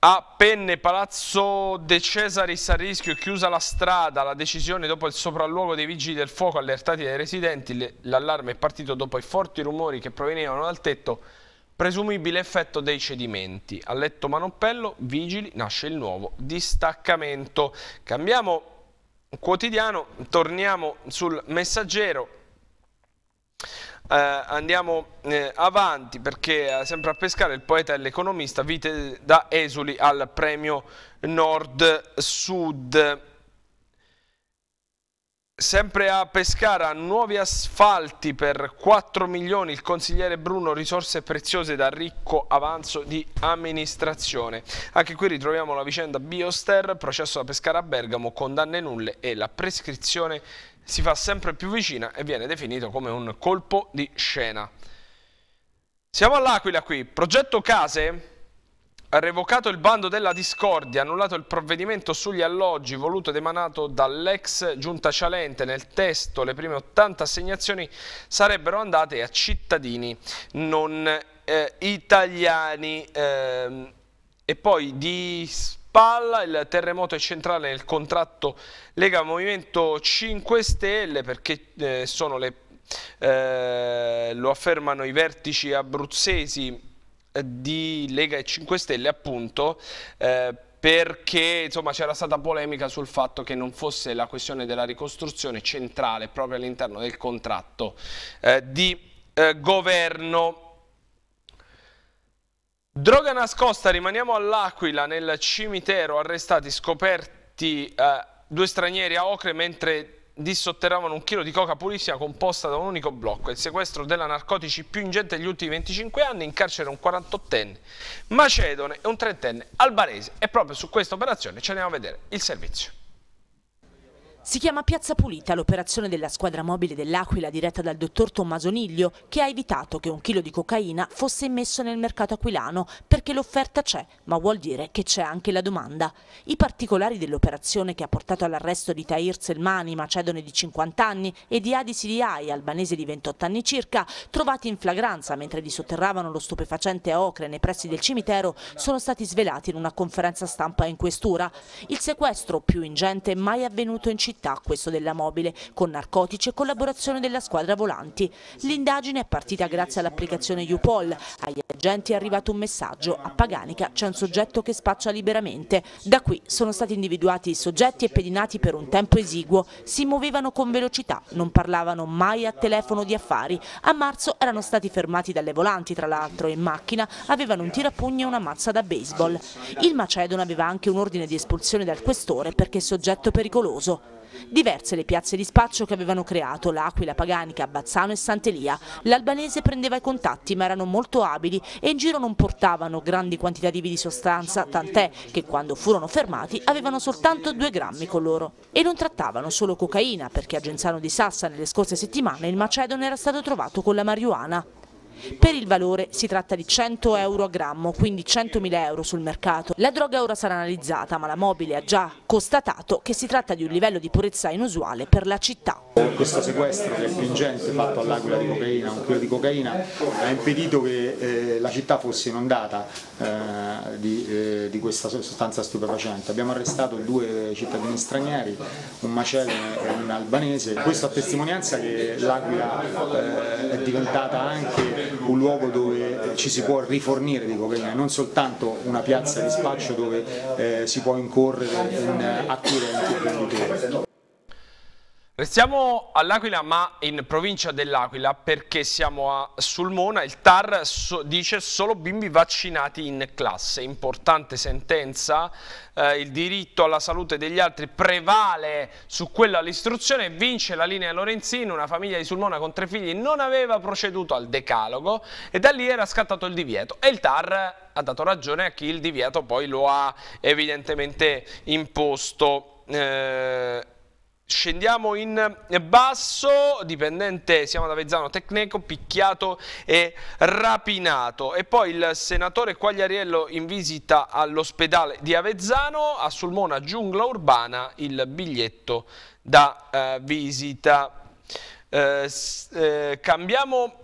a Penne, Palazzo De Cesaris a rischio, chiusa la strada, la decisione dopo il sopralluogo dei vigili del fuoco allertati dai residenti, l'allarme è partito dopo i forti rumori che provenivano dal tetto, presumibile effetto dei cedimenti. A letto Manoppello, vigili, nasce il nuovo distaccamento. Cambiamo quotidiano, torniamo sul messaggero. Eh, andiamo eh, avanti perché eh, sempre a pescare il poeta e l'economista vite da esuli al premio Nord-Sud. Sempre a Pescara, nuovi asfalti per 4 milioni, il consigliere Bruno, risorse preziose da ricco avanzo di amministrazione. Anche qui ritroviamo la vicenda Bioster, processo da Pescara a Bergamo, condanne nulle e la prescrizione si fa sempre più vicina e viene definito come un colpo di scena. Siamo all'Aquila qui, progetto Case revocato il bando della discordia, annullato il provvedimento sugli alloggi voluto ed emanato dall'ex giunta Cialente. Nel testo le prime 80 assegnazioni sarebbero andate a cittadini non eh, italiani. Eh, e poi di spalla il terremoto è centrale nel contratto Lega Movimento 5 Stelle perché eh, le, eh, lo affermano i vertici abruzzesi di Lega e 5 Stelle appunto eh, perché c'era stata polemica sul fatto che non fosse la questione della ricostruzione centrale proprio all'interno del contratto eh, di eh, governo. Droga nascosta, rimaniamo all'Aquila, nel cimitero, arrestati, scoperti eh, due stranieri a Ocre, mentre dissotteravano un chilo di coca pulissima composta da un unico blocco. Il sequestro della narcotici più ingente degli ultimi 25 anni, in carcere un 48enne macedone e un 30enne albanese. E proprio su questa operazione ci andiamo a vedere il servizio. Si chiama Piazza Pulita l'operazione della squadra mobile dell'Aquila diretta dal dottor Tommaso Niglio che ha evitato che un chilo di cocaina fosse immesso nel mercato aquilano perché l'offerta c'è, ma vuol dire che c'è anche la domanda. I particolari dell'operazione che ha portato all'arresto di Tahir Selmani, macedone di 50 anni, e di Adi Siriai, albanese di 28 anni circa, trovati in flagranza mentre disotterravano lo stupefacente a Ocre nei pressi del cimitero, sono stati svelati in una conferenza stampa in questura. Il sequestro più ingente mai avvenuto in città città, questo della mobile, con narcotici e collaborazione della squadra volanti. L'indagine è partita grazie all'applicazione UPOL. Agli agenti è arrivato un messaggio. A Paganica c'è un soggetto che spaccia liberamente. Da qui sono stati individuati i soggetti e pedinati per un tempo esiguo. Si muovevano con velocità, non parlavano mai a telefono di affari. A marzo erano stati fermati dalle volanti, tra l'altro, in macchina avevano un tirapugno e una mazza da baseball. Il Macedon aveva anche un ordine di espulsione dal questore perché soggetto pericoloso. Diverse le piazze di spaccio che avevano creato l'Aquila, Paganica, Bazzano e Sant'Elia. L'albanese prendeva i contatti ma erano molto abili e in giro non portavano grandi quantitativi di sostanza, tant'è che quando furono fermati avevano soltanto due grammi con loro. E non trattavano solo cocaina perché a Genzano di Sassa nelle scorse settimane il macedone era stato trovato con la marijuana. Per il valore si tratta di 100 euro a grammo, quindi 100.000 euro sul mercato. La droga ora sarà analizzata, ma la mobile ha già constatato che si tratta di un livello di purezza inusuale per la città. Questo sequestro che è pingente fatto all'Aquila di cocaina, un chilo di cocaina, ha impedito che eh, la città fosse inondata eh, di, eh, di, questa sostanza stupefacente. Abbiamo arrestato due cittadini stranieri, un macello e un albanese. Questo a testimonianza che l'Aquila eh, è diventata anche un luogo dove eh, ci si può rifornire di cocaina, non soltanto una piazza di spaccio dove eh, si può incorrere in eh, attirenti imprenditori. Restiamo all'Aquila ma in provincia dell'Aquila perché siamo a Sulmona, il TAR so dice solo bimbi vaccinati in classe, importante sentenza, eh, il diritto alla salute degli altri prevale su quello all'istruzione, vince la linea Lorenzino, una famiglia di Sulmona con tre figli non aveva proceduto al decalogo e da lì era scattato il divieto e il TAR ha dato ragione a chi il divieto poi lo ha evidentemente imposto. Eh, scendiamo in basso, dipendente siamo da Vezzano Tecneco, picchiato e rapinato e poi il senatore Quagliariello in visita all'ospedale di Avezzano, a Sulmona Giungla Urbana il biglietto da eh, visita. Eh, eh, cambiamo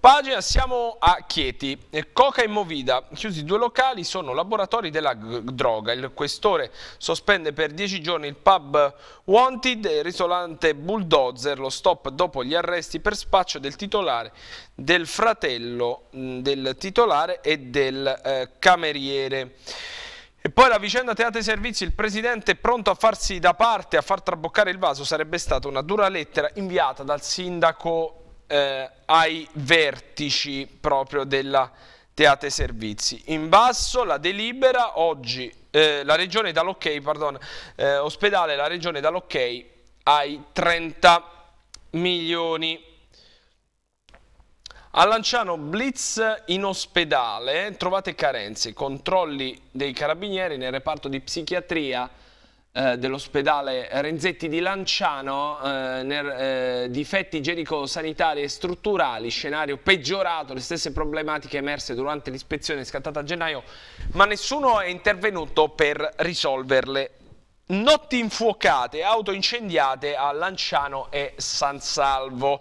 Pagina, siamo a Chieti, Coca e Movida, chiusi due locali, sono laboratori della droga, il questore sospende per dieci giorni il pub Wanted e il ristorante Bulldozer, lo stop dopo gli arresti per spaccio del titolare, del fratello del titolare e del eh, cameriere. E poi la vicenda teatro e Servizi, il presidente pronto a farsi da parte, a far traboccare il vaso, sarebbe stata una dura lettera inviata dal sindaco eh, ai vertici proprio della Teate Servizi. In basso la delibera oggi, eh, la regione dà l'ok, okay, pardon, eh, ospedale la regione dà l'ok okay ai 30 milioni. A Lanciano Blitz in ospedale, trovate carenze, controlli dei carabinieri nel reparto di psichiatria eh, dell'ospedale Renzetti di Lanciano eh, ner, eh, difetti igienico-sanitari e strutturali, scenario peggiorato, le stesse problematiche emerse durante l'ispezione scattata a gennaio, ma nessuno è intervenuto per risolverle. Notti infuocate, auto incendiate a Lanciano e San Salvo.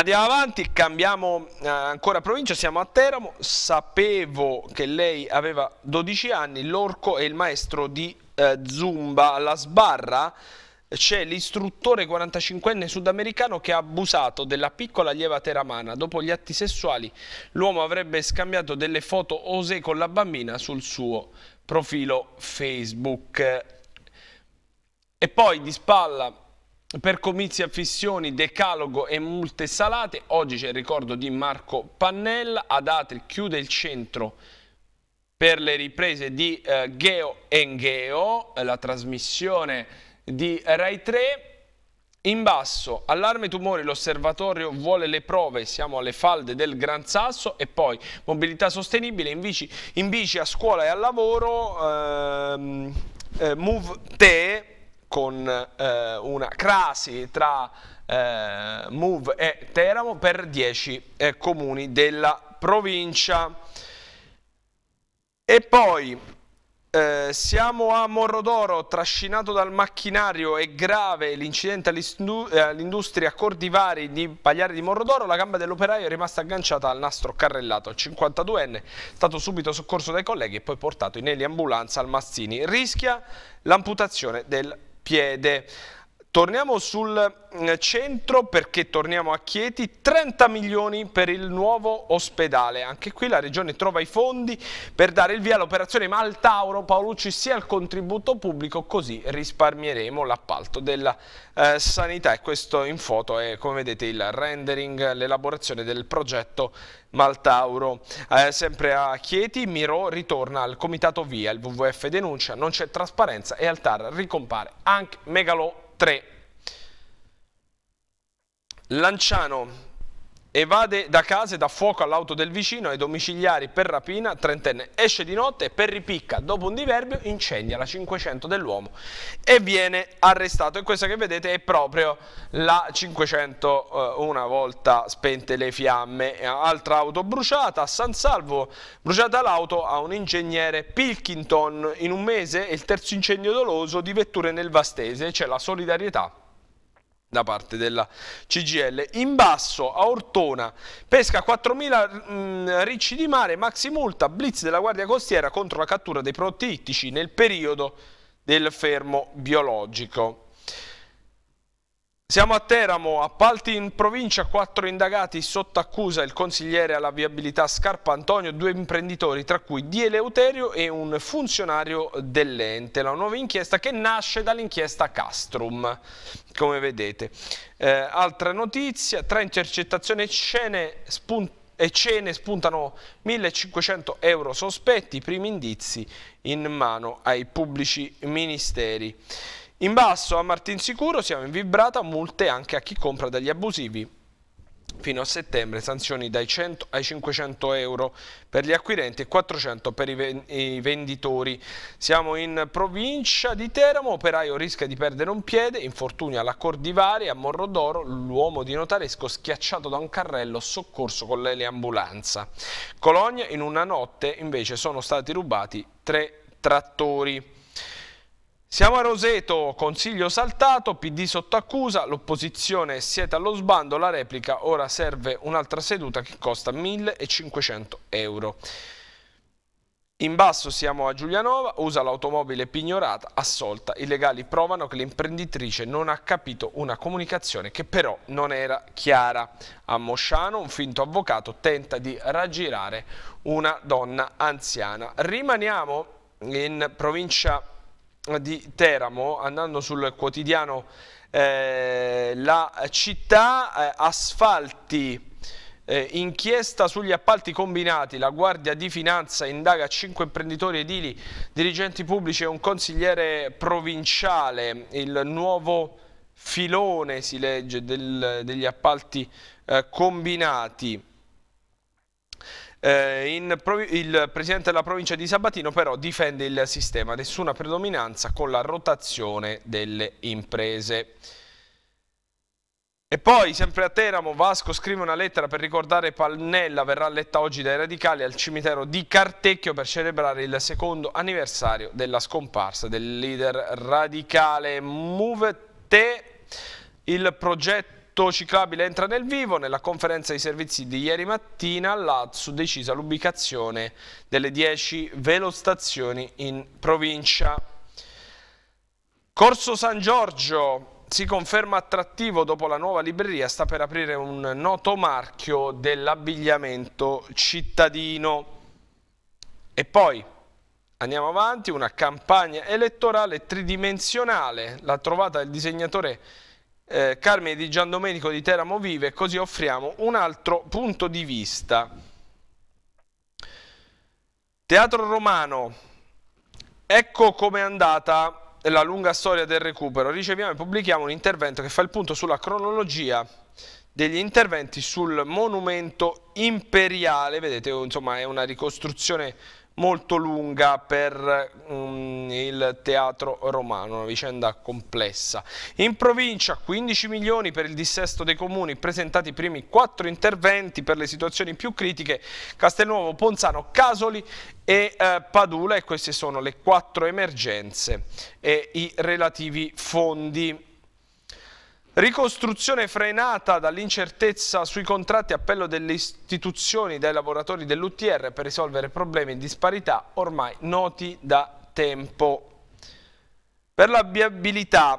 Andiamo avanti, cambiamo eh, ancora provincia, siamo a Teramo, sapevo che lei aveva 12 anni, l'orco è il maestro di eh, Zumba alla sbarra, c'è l'istruttore 45enne sudamericano che ha abusato della piccola lieva teramana. Dopo gli atti sessuali l'uomo avrebbe scambiato delle foto osè con la bambina sul suo profilo Facebook. E poi di spalla per comizi, affissioni, decalogo e multe salate. Oggi c'è il ricordo di Marco Pannella, ad Atri chiude il centro per le riprese di eh, Geo Engheo, eh, la trasmissione di Rai 3. In basso, allarme tumori, l'osservatorio vuole le prove, siamo alle falde del Gran Sasso e poi mobilità sostenibile in bici, in bici a scuola e al lavoro, ehm, eh, Move Te, con eh, una crasi tra eh, Move e Teramo per 10 eh, comuni della provincia. E poi eh, siamo a Morrodoro, trascinato dal macchinario e grave l'incidente eh, all'industria Cordivari di Pagliari di Morrodoro, la gamba dell'operaio è rimasta agganciata al nastro carrellato. Il 52enne è stato subito soccorso dai colleghi e poi portato in eliambulanza al Mazzini. Rischia l'amputazione del piede Torniamo sul mm, centro perché torniamo a Chieti, 30 milioni per il nuovo ospedale, anche qui la regione trova i fondi per dare il via all'operazione Maltauro Paolucci sia il contributo pubblico così risparmieremo l'appalto della eh, sanità e questo in foto è come vedete il rendering, l'elaborazione del progetto Maltauro. Eh, sempre a Chieti Miro ritorna al comitato via, il WWF denuncia non c'è trasparenza e Altar ricompare anche Megalo. 3. Lanciano Evade da casa e dà fuoco all'auto del vicino ai domiciliari per rapina, trentenne. Esce di notte e per ripicca, dopo un diverbio, incendia la 500 dell'uomo e viene arrestato. E questa che vedete è proprio la 500 eh, una volta spente le fiamme. Eh, altra auto bruciata a San Salvo, bruciata l'auto a un ingegnere Pilkington. In un mese è il terzo incendio doloso di vetture nel Vastese. C'è la solidarietà da parte della CGL. In basso a Ortona, pesca 4.000 mh, ricci di mare, maxi multa, blitz della Guardia Costiera contro la cattura dei prodotti ittici nel periodo del fermo biologico. Siamo a Teramo, appalti in provincia, quattro indagati sotto accusa, il consigliere alla viabilità Scarpa Antonio, due imprenditori, tra cui Di Eleuterio e un funzionario dell'ente. La nuova inchiesta che nasce dall'inchiesta Castrum, come vedete. Eh, altra notizia, tra intercettazioni e scene spuntate e cene spuntano 1500 euro sospetti, primi indizi in mano ai pubblici ministeri. In basso a Martinsicuro siamo in vibrata, multe anche a chi compra dagli abusivi. Fino a settembre sanzioni dai 100 ai 500 euro per gli acquirenti e 400 per i venditori. Siamo in provincia di Teramo, operaio rischia di perdere un piede, infortunio alla Cordivari, a d'Oro, l'uomo di Notaresco schiacciato da un carrello, soccorso con l'eliambulanza. Colonia in una notte invece sono stati rubati tre trattori. Siamo a Roseto, consiglio saltato, PD sotto accusa, l'opposizione siete allo sbando, la replica, ora serve un'altra seduta che costa 1500 euro. In basso siamo a Giulianova, usa l'automobile pignorata, assolta, i legali provano che l'imprenditrice non ha capito una comunicazione che però non era chiara. A Mosciano un finto avvocato tenta di raggirare una donna anziana. Rimaniamo in provincia di Teramo, andando sul quotidiano eh, La città, eh, asfalti, eh, inchiesta sugli appalti combinati, la Guardia di Finanza indaga cinque imprenditori edili, dirigenti pubblici e un consigliere provinciale, il nuovo filone, si legge, del, degli appalti eh, combinati. Eh, Pro- il presidente della provincia di Sabatino però difende il sistema, nessuna predominanza con la rotazione delle imprese. E poi, sempre a Teramo, Vasco scrive una lettera per ricordare Palnella, verrà letta oggi dai radicali al cimitero di Cartecchio per celebrare il secondo anniversario della scomparsa del leader radicale Move Il progetto Sto ciclabile entra nel vivo, nella conferenza di servizi di ieri mattina l'Azzu decisa l'ubicazione delle 10 velostazioni in provincia. Corso San Giorgio si conferma attrattivo dopo la nuova libreria, sta per aprire un noto marchio dell'abbigliamento cittadino. E poi andiamo avanti, una campagna elettorale tridimensionale, la trovata del disegnatore eh, Carmine di Giandomenico di Teramo Vive, così offriamo un altro punto di vista. Teatro Romano, ecco com'è andata la lunga storia del recupero. Riceviamo e pubblichiamo un intervento che fa il punto sulla cronologia degli interventi sul monumento imperiale, vedete insomma è una ricostruzione molto lunga per um, il teatro romano, una vicenda complessa. In provincia 15 milioni per il dissesto dei comuni, presentati i primi quattro interventi per le situazioni più critiche, Castelnuovo, Ponzano, Casoli e eh, Padula e queste sono le quattro emergenze e i relativi fondi. Ricostruzione frenata dall'incertezza sui contratti, appello delle istituzioni dai lavoratori dell'UTR per risolvere problemi di disparità ormai noti da tempo. Per la viabilità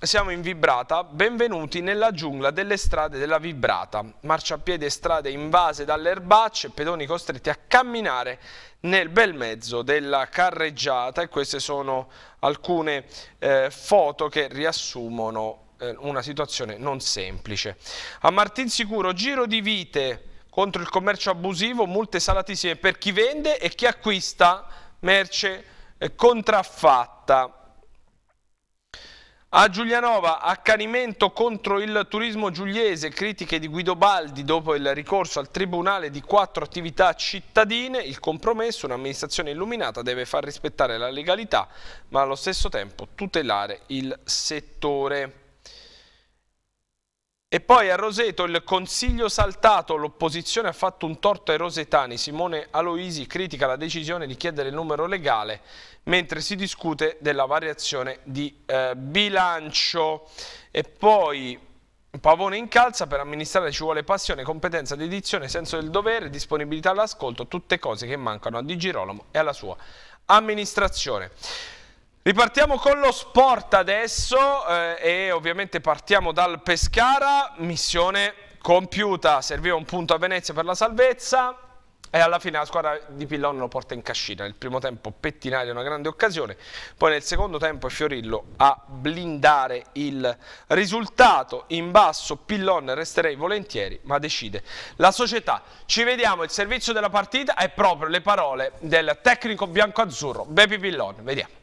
siamo in Vibrata, benvenuti nella giungla delle strade della Vibrata. Marciapiede e strade invase dalle erbacce, pedoni costretti a camminare nel bel mezzo della carreggiata e queste sono alcune eh, foto che riassumono eh, una situazione non semplice. A Martinsicuro giro di vite contro il commercio abusivo, multe salatissime per chi vende e chi acquista merce eh, contraffatta. A Giulianova, accanimento contro il turismo giuliese, critiche di Guido Baldi dopo il ricorso al Tribunale di quattro attività cittadine, il compromesso, un'amministrazione illuminata deve far rispettare la legalità ma allo stesso tempo tutelare il settore. E poi a Roseto il consiglio saltato, l'opposizione ha fatto un torto ai rosetani, Simone Aloisi critica la decisione di chiedere il numero legale mentre si discute della variazione di eh, bilancio. E poi Pavone incalza, per amministrare ci vuole passione, competenza, dedizione, senso del dovere, disponibilità all'ascolto, tutte cose che mancano a Di Girolamo e alla sua amministrazione. Ripartiamo con lo sport adesso eh, e ovviamente partiamo dal Pescara, missione compiuta, serviva un punto a Venezia per la salvezza e alla fine la squadra di Pillon lo porta in cascina, nel primo tempo pettinaria una grande occasione, poi nel secondo tempo è Fiorillo a blindare il risultato, in basso Pillon resterei volentieri ma decide la società, ci vediamo, il servizio della partita è proprio le parole del tecnico bianco-azzurro Bepi Pillon, vediamo.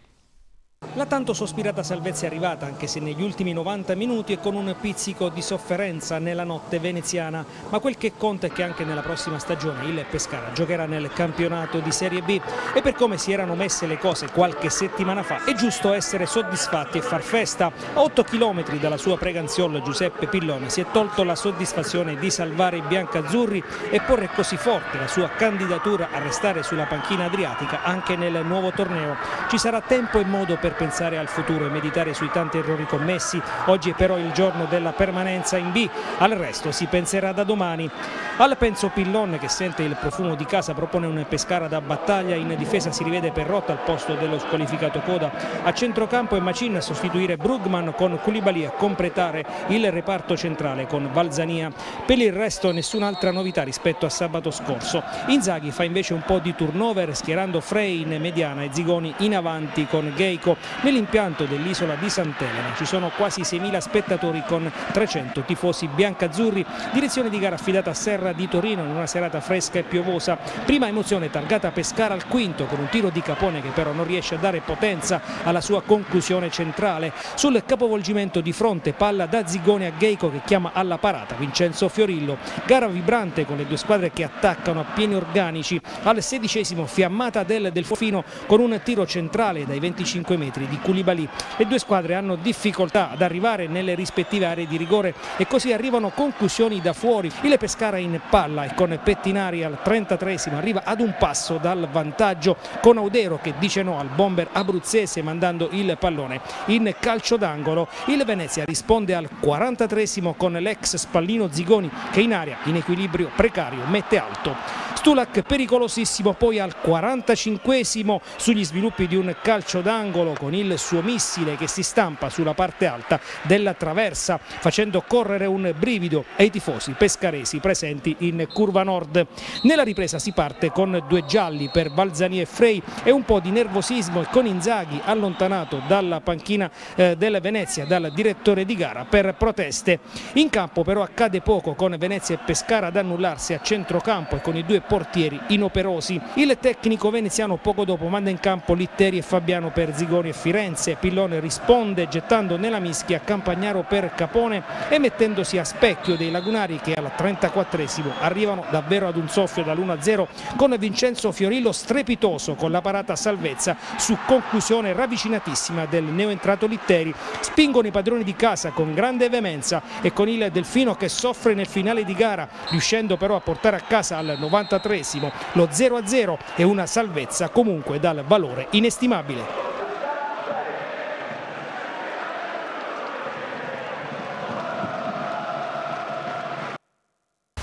La tanto sospirata salvezza è arrivata anche se negli ultimi 90 minuti e con un pizzico di sofferenza nella notte veneziana, ma quel che conta è che anche nella prossima stagione il Pescara giocherà nel campionato di Serie B e per come si erano messe le cose qualche settimana fa è giusto essere soddisfatti e far festa. A 8 km dalla sua preganziolla Giuseppe Pillone si è tolto la soddisfazione di salvare i biancazzurri e porre così forte la sua candidatura a restare sulla panchina adriatica anche nel nuovo torneo. Ci sarà tempo e modo per per pensare al futuro e meditare sui tanti errori commessi. Oggi è però il giorno della permanenza in B, al resto si penserà da domani. Al Penso Pillon che sente il profumo di casa propone un Pescara da battaglia, in difesa si rivede Perrotta al posto dello squalificato Coda, a centrocampo è Macin a sostituire Brugman con Koulibaly a completare il reparto centrale con Balzania. Per il resto nessun'altra novità rispetto a sabato scorso. Inzaghi fa invece un po' di turnover schierando Frey in mediana e Zigoni in avanti con Geico nell'impianto dell'isola di Sant'Elena. Ci sono quasi 6.000 spettatori con 300 tifosi biancazzurri. Direzione di gara affidata a Serra di Torino in una serata fresca e piovosa. Prima emozione targata a Pescara al quinto con un tiro di Capone che però non riesce a dare potenza alla sua conclusione centrale. Sul capovolgimento di fronte palla da Zigone a Geico che chiama alla parata Vincenzo Fiorillo. Gara vibrante con le due squadre che attaccano a pieni organici. Al sedicesimo fiammata del Delfino con un tiro centrale dai 25 metri metri di Koulibaly. Le due squadre hanno difficoltà ad arrivare nelle rispettive aree di rigore e così arrivano conclusioni da fuori. Il Pescara in palla e con Pettinari al 33 arriva ad un passo dal vantaggio con Audero che dice no al bomber abruzzese mandando il pallone in calcio d'angolo. Il Venezia risponde al 43 con l'ex Spallino Zigoni che in aria in equilibrio precario mette alto. Stulac pericolosissimo poi al 45esimo sugli sviluppi di un calcio d'angolo con il suo missile che si stampa sulla parte alta della traversa facendo correre un brivido ai tifosi pescaresi presenti in curva nord. Nella ripresa si parte con due gialli per Balzani e Frey e un po' di nervosismo con Inzaghi allontanato dalla panchina eh, della Venezia dal direttore di gara per proteste. In campo però accade poco con Venezia e Pescara ad annullarsi a centrocampo e con i due portieri portieri inoperosi. Il tecnico veneziano poco dopo manda in campo Litteri e Fabiano per Zigoni e Firenze. Pillone risponde gettando nella mischia Campagnaro per Capone e mettendosi a specchio dei lagunari che al 34esimo arrivano davvero ad un soffio dall'1-0 con Vincenzo Fiorillo strepitoso con la parata salvezza su conclusione ravvicinatissima del neoentrato Litteri. Spingono i padroni di casa con grande veemenza e con il Delfino che soffre nel finale di gara riuscendo però a portare a casa al 90 83 Lo 0-0 è una salvezza comunque dal valore inestimabile.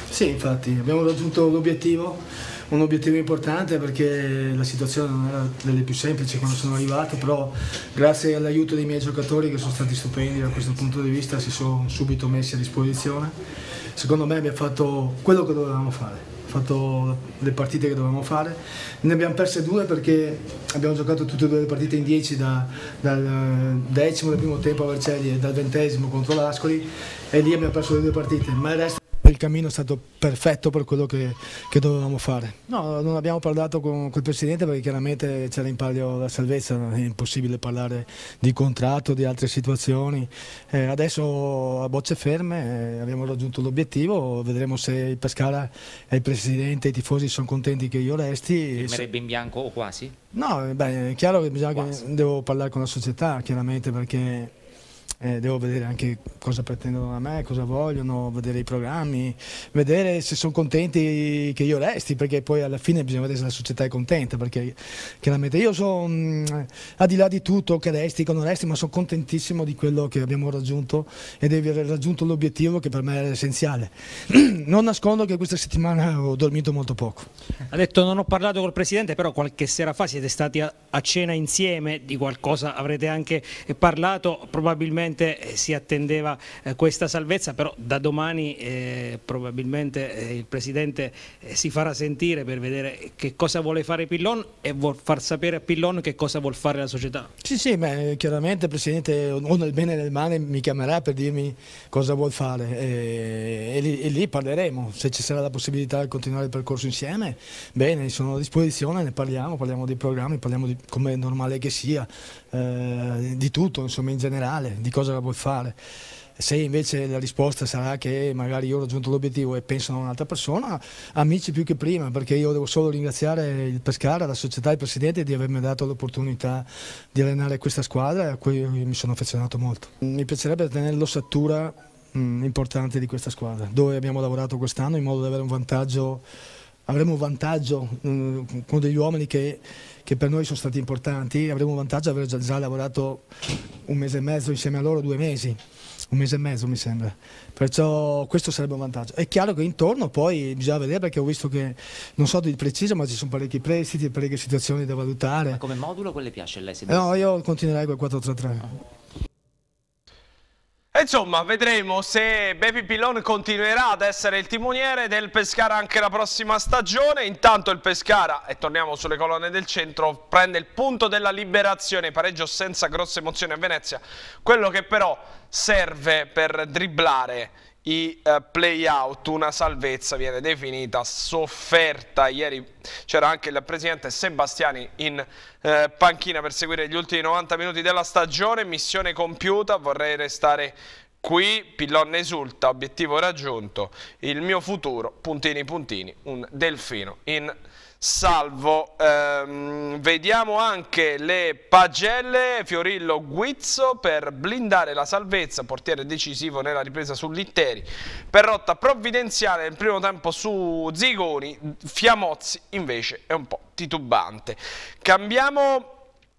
Sì, infatti, abbiamo raggiunto l'obiettivo, un obiettivo importante perché la situazione non era delle più semplici quando sono arrivato, però grazie all'aiuto dei miei giocatori che sono stati stupendi da questo punto di vista si sono subito messi a disposizione. Secondo me abbiamo fatto quello che dovevamo fare fatto le partite che dovevamo fare. Ne abbiamo perse due perché abbiamo giocato tutte e due le partite in dieci da, dal decimo del primo tempo a Vercelli e dal ventesimo contro l'Ascoli e lì abbiamo perso le due partite, ma il resto il cammino è stato perfetto per quello che, che dovevamo fare. No, non abbiamo parlato con, il Presidente perché chiaramente c'era in palio la salvezza, è impossibile parlare di contratto, di altre situazioni. Eh, adesso a bocce ferme eh, abbiamo raggiunto l'obiettivo, vedremo se il Pescara e il Presidente e i tifosi sono contenti che io resti. Firmerebbe in bianco o quasi? No, beh, è chiaro che, che devo parlare con la società chiaramente perché eh, devo vedere anche cosa pretendono da me, cosa vogliono, vedere i programmi, vedere se sono contenti che io resti, perché poi alla fine bisogna vedere se la società è contenta, perché chiaramente io sono, eh, al di là di tutto, che resti, che non resti, ma sono contentissimo di quello che abbiamo raggiunto e di aver raggiunto l'obiettivo che per me era essenziale. (clears throat) non nascondo che questa settimana ho dormito molto poco. Ha detto non ho parlato col Presidente, però qualche sera fa siete stati a, a cena insieme, di qualcosa avrete anche parlato, probabilmente sicuramente eh, si attendeva eh, questa salvezza, però da domani eh, probabilmente il Presidente si farà sentire per vedere che cosa vuole fare Pillon e vuol far sapere a Pillon che cosa vuol fare la società. Sì, sì, ma chiaramente il Presidente o nel bene o nel male mi chiamerà per dirmi cosa vuol fare e, e, lì, e lì parleremo, se ci sarà la possibilità di continuare il percorso insieme, bene, sono a disposizione, ne parliamo, parliamo dei programmi, parliamo di come è normale che sia, eh, di tutto, insomma in generale, di cosa la vuoi fare. Se invece la risposta sarà che magari io ho raggiunto l'obiettivo e penso a un'altra persona, amici più che prima, perché io devo solo ringraziare il Pescara, la società e il Presidente di avermi dato l'opportunità di allenare questa squadra a cui mi sono affezionato molto. Mi piacerebbe tenere l'ossatura mm, importante di questa squadra, dove abbiamo lavorato quest'anno in modo da avere un vantaggio, avremo un vantaggio mm, con degli uomini che che per noi sono stati importanti, avremo un vantaggio di aver già, già, lavorato un mese e mezzo insieme a loro, due mesi, un mese e mezzo mi sembra, perciò questo sarebbe un vantaggio. È chiaro che intorno poi bisogna vedere perché ho visto che, non so di preciso, ma ci sono parecchi prestiti, parecchie situazioni da valutare. Ma come modulo quelle piace lei? Eh, no, io continuerei col 4-3-3. Oh insomma, vedremo se Baby Pilon continuerà ad essere il timoniere del Pescara anche la prossima stagione. Intanto il Pescara, e torniamo sulle colonne del centro, prende il punto della liberazione, pareggio senza grosse emozioni a Venezia. Quello che però serve per dribblare i eh, playout, una salvezza viene definita sofferta. Ieri c'era anche il presidente Sebastiani in eh, panchina per seguire gli ultimi 90 minuti della stagione, missione compiuta, vorrei restare qui, Pillon esulta, obiettivo raggiunto, il mio futuro, puntini puntini, un delfino in salvo. Ehm, vediamo anche le pagelle, Fiorillo Guizzo per blindare la salvezza, portiere decisivo nella ripresa sull'Itteri, rotta provvidenziale nel primo tempo su Zigoni, Fiamozzi invece è un po' titubante. Cambiamo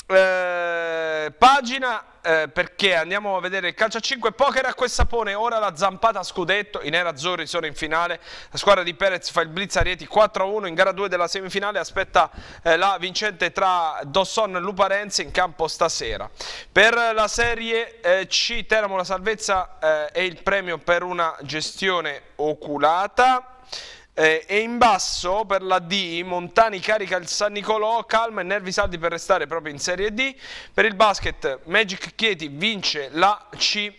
eh, pagina eh, perché andiamo a vedere il calcio a 5 poker a quel sapone ora la zampata a scudetto i nerazzurri sono in finale la squadra di Perez fa il blitz a Rieti 4-1 in gara 2 della semifinale aspetta eh, la vincente tra Dosson e Luparenzi in campo stasera per la serie eh, C Teramo la salvezza e eh, il premio per una gestione oculata eh, e in basso per la D Montani carica il San Nicolò, calma e nervi saldi per restare proprio in Serie D. Per il basket Magic Chieti vince la C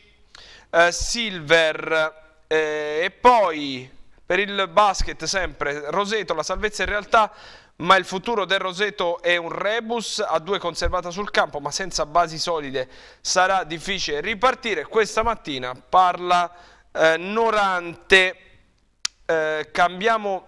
eh, Silver eh, e poi per il basket sempre Roseto la salvezza in realtà ma il futuro del Roseto è un rebus, a due conservata sul campo ma senza basi solide sarà difficile ripartire. Questa mattina parla eh, Norante eh, cambiamo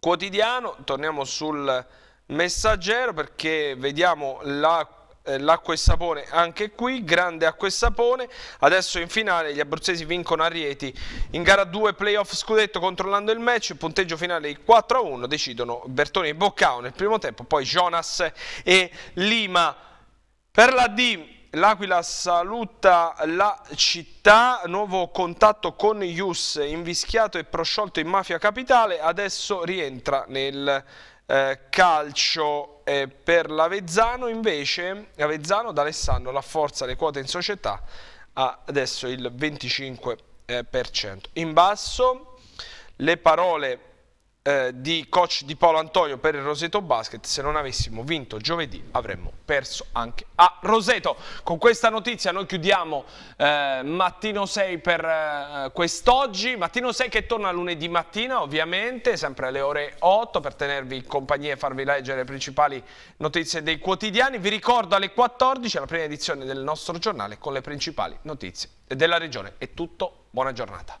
quotidiano, torniamo sul messaggero perché vediamo la eh, l'acqua e sapone anche qui, grande acqua e sapone, adesso in finale gli abruzzesi vincono a Rieti in gara 2 playoff scudetto controllando il match, punteggio finale di 4 a 1, decidono Bertone e Boccao nel primo tempo, poi Jonas e Lima per la D L'Aquila saluta la città, nuovo contatto con Ius, invischiato e prosciolto in mafia capitale, adesso rientra nel eh, calcio eh, per l'Avezzano, invece Avezzano d'Alessandro forza le quote in società ha adesso il 25%. Eh, in basso le parole eh, di coach di Paolo Antonio per il Roseto Basket, se non avessimo vinto giovedì avremmo perso anche a Roseto. Con questa notizia noi chiudiamo eh, Mattino 6 per eh, quest'oggi, Mattino 6 che torna lunedì mattina ovviamente, sempre alle ore 8 per tenervi in compagnia e farvi leggere le principali notizie dei quotidiani. Vi ricordo alle 14 la prima edizione del nostro giornale con le principali notizie della regione. È tutto, buona giornata.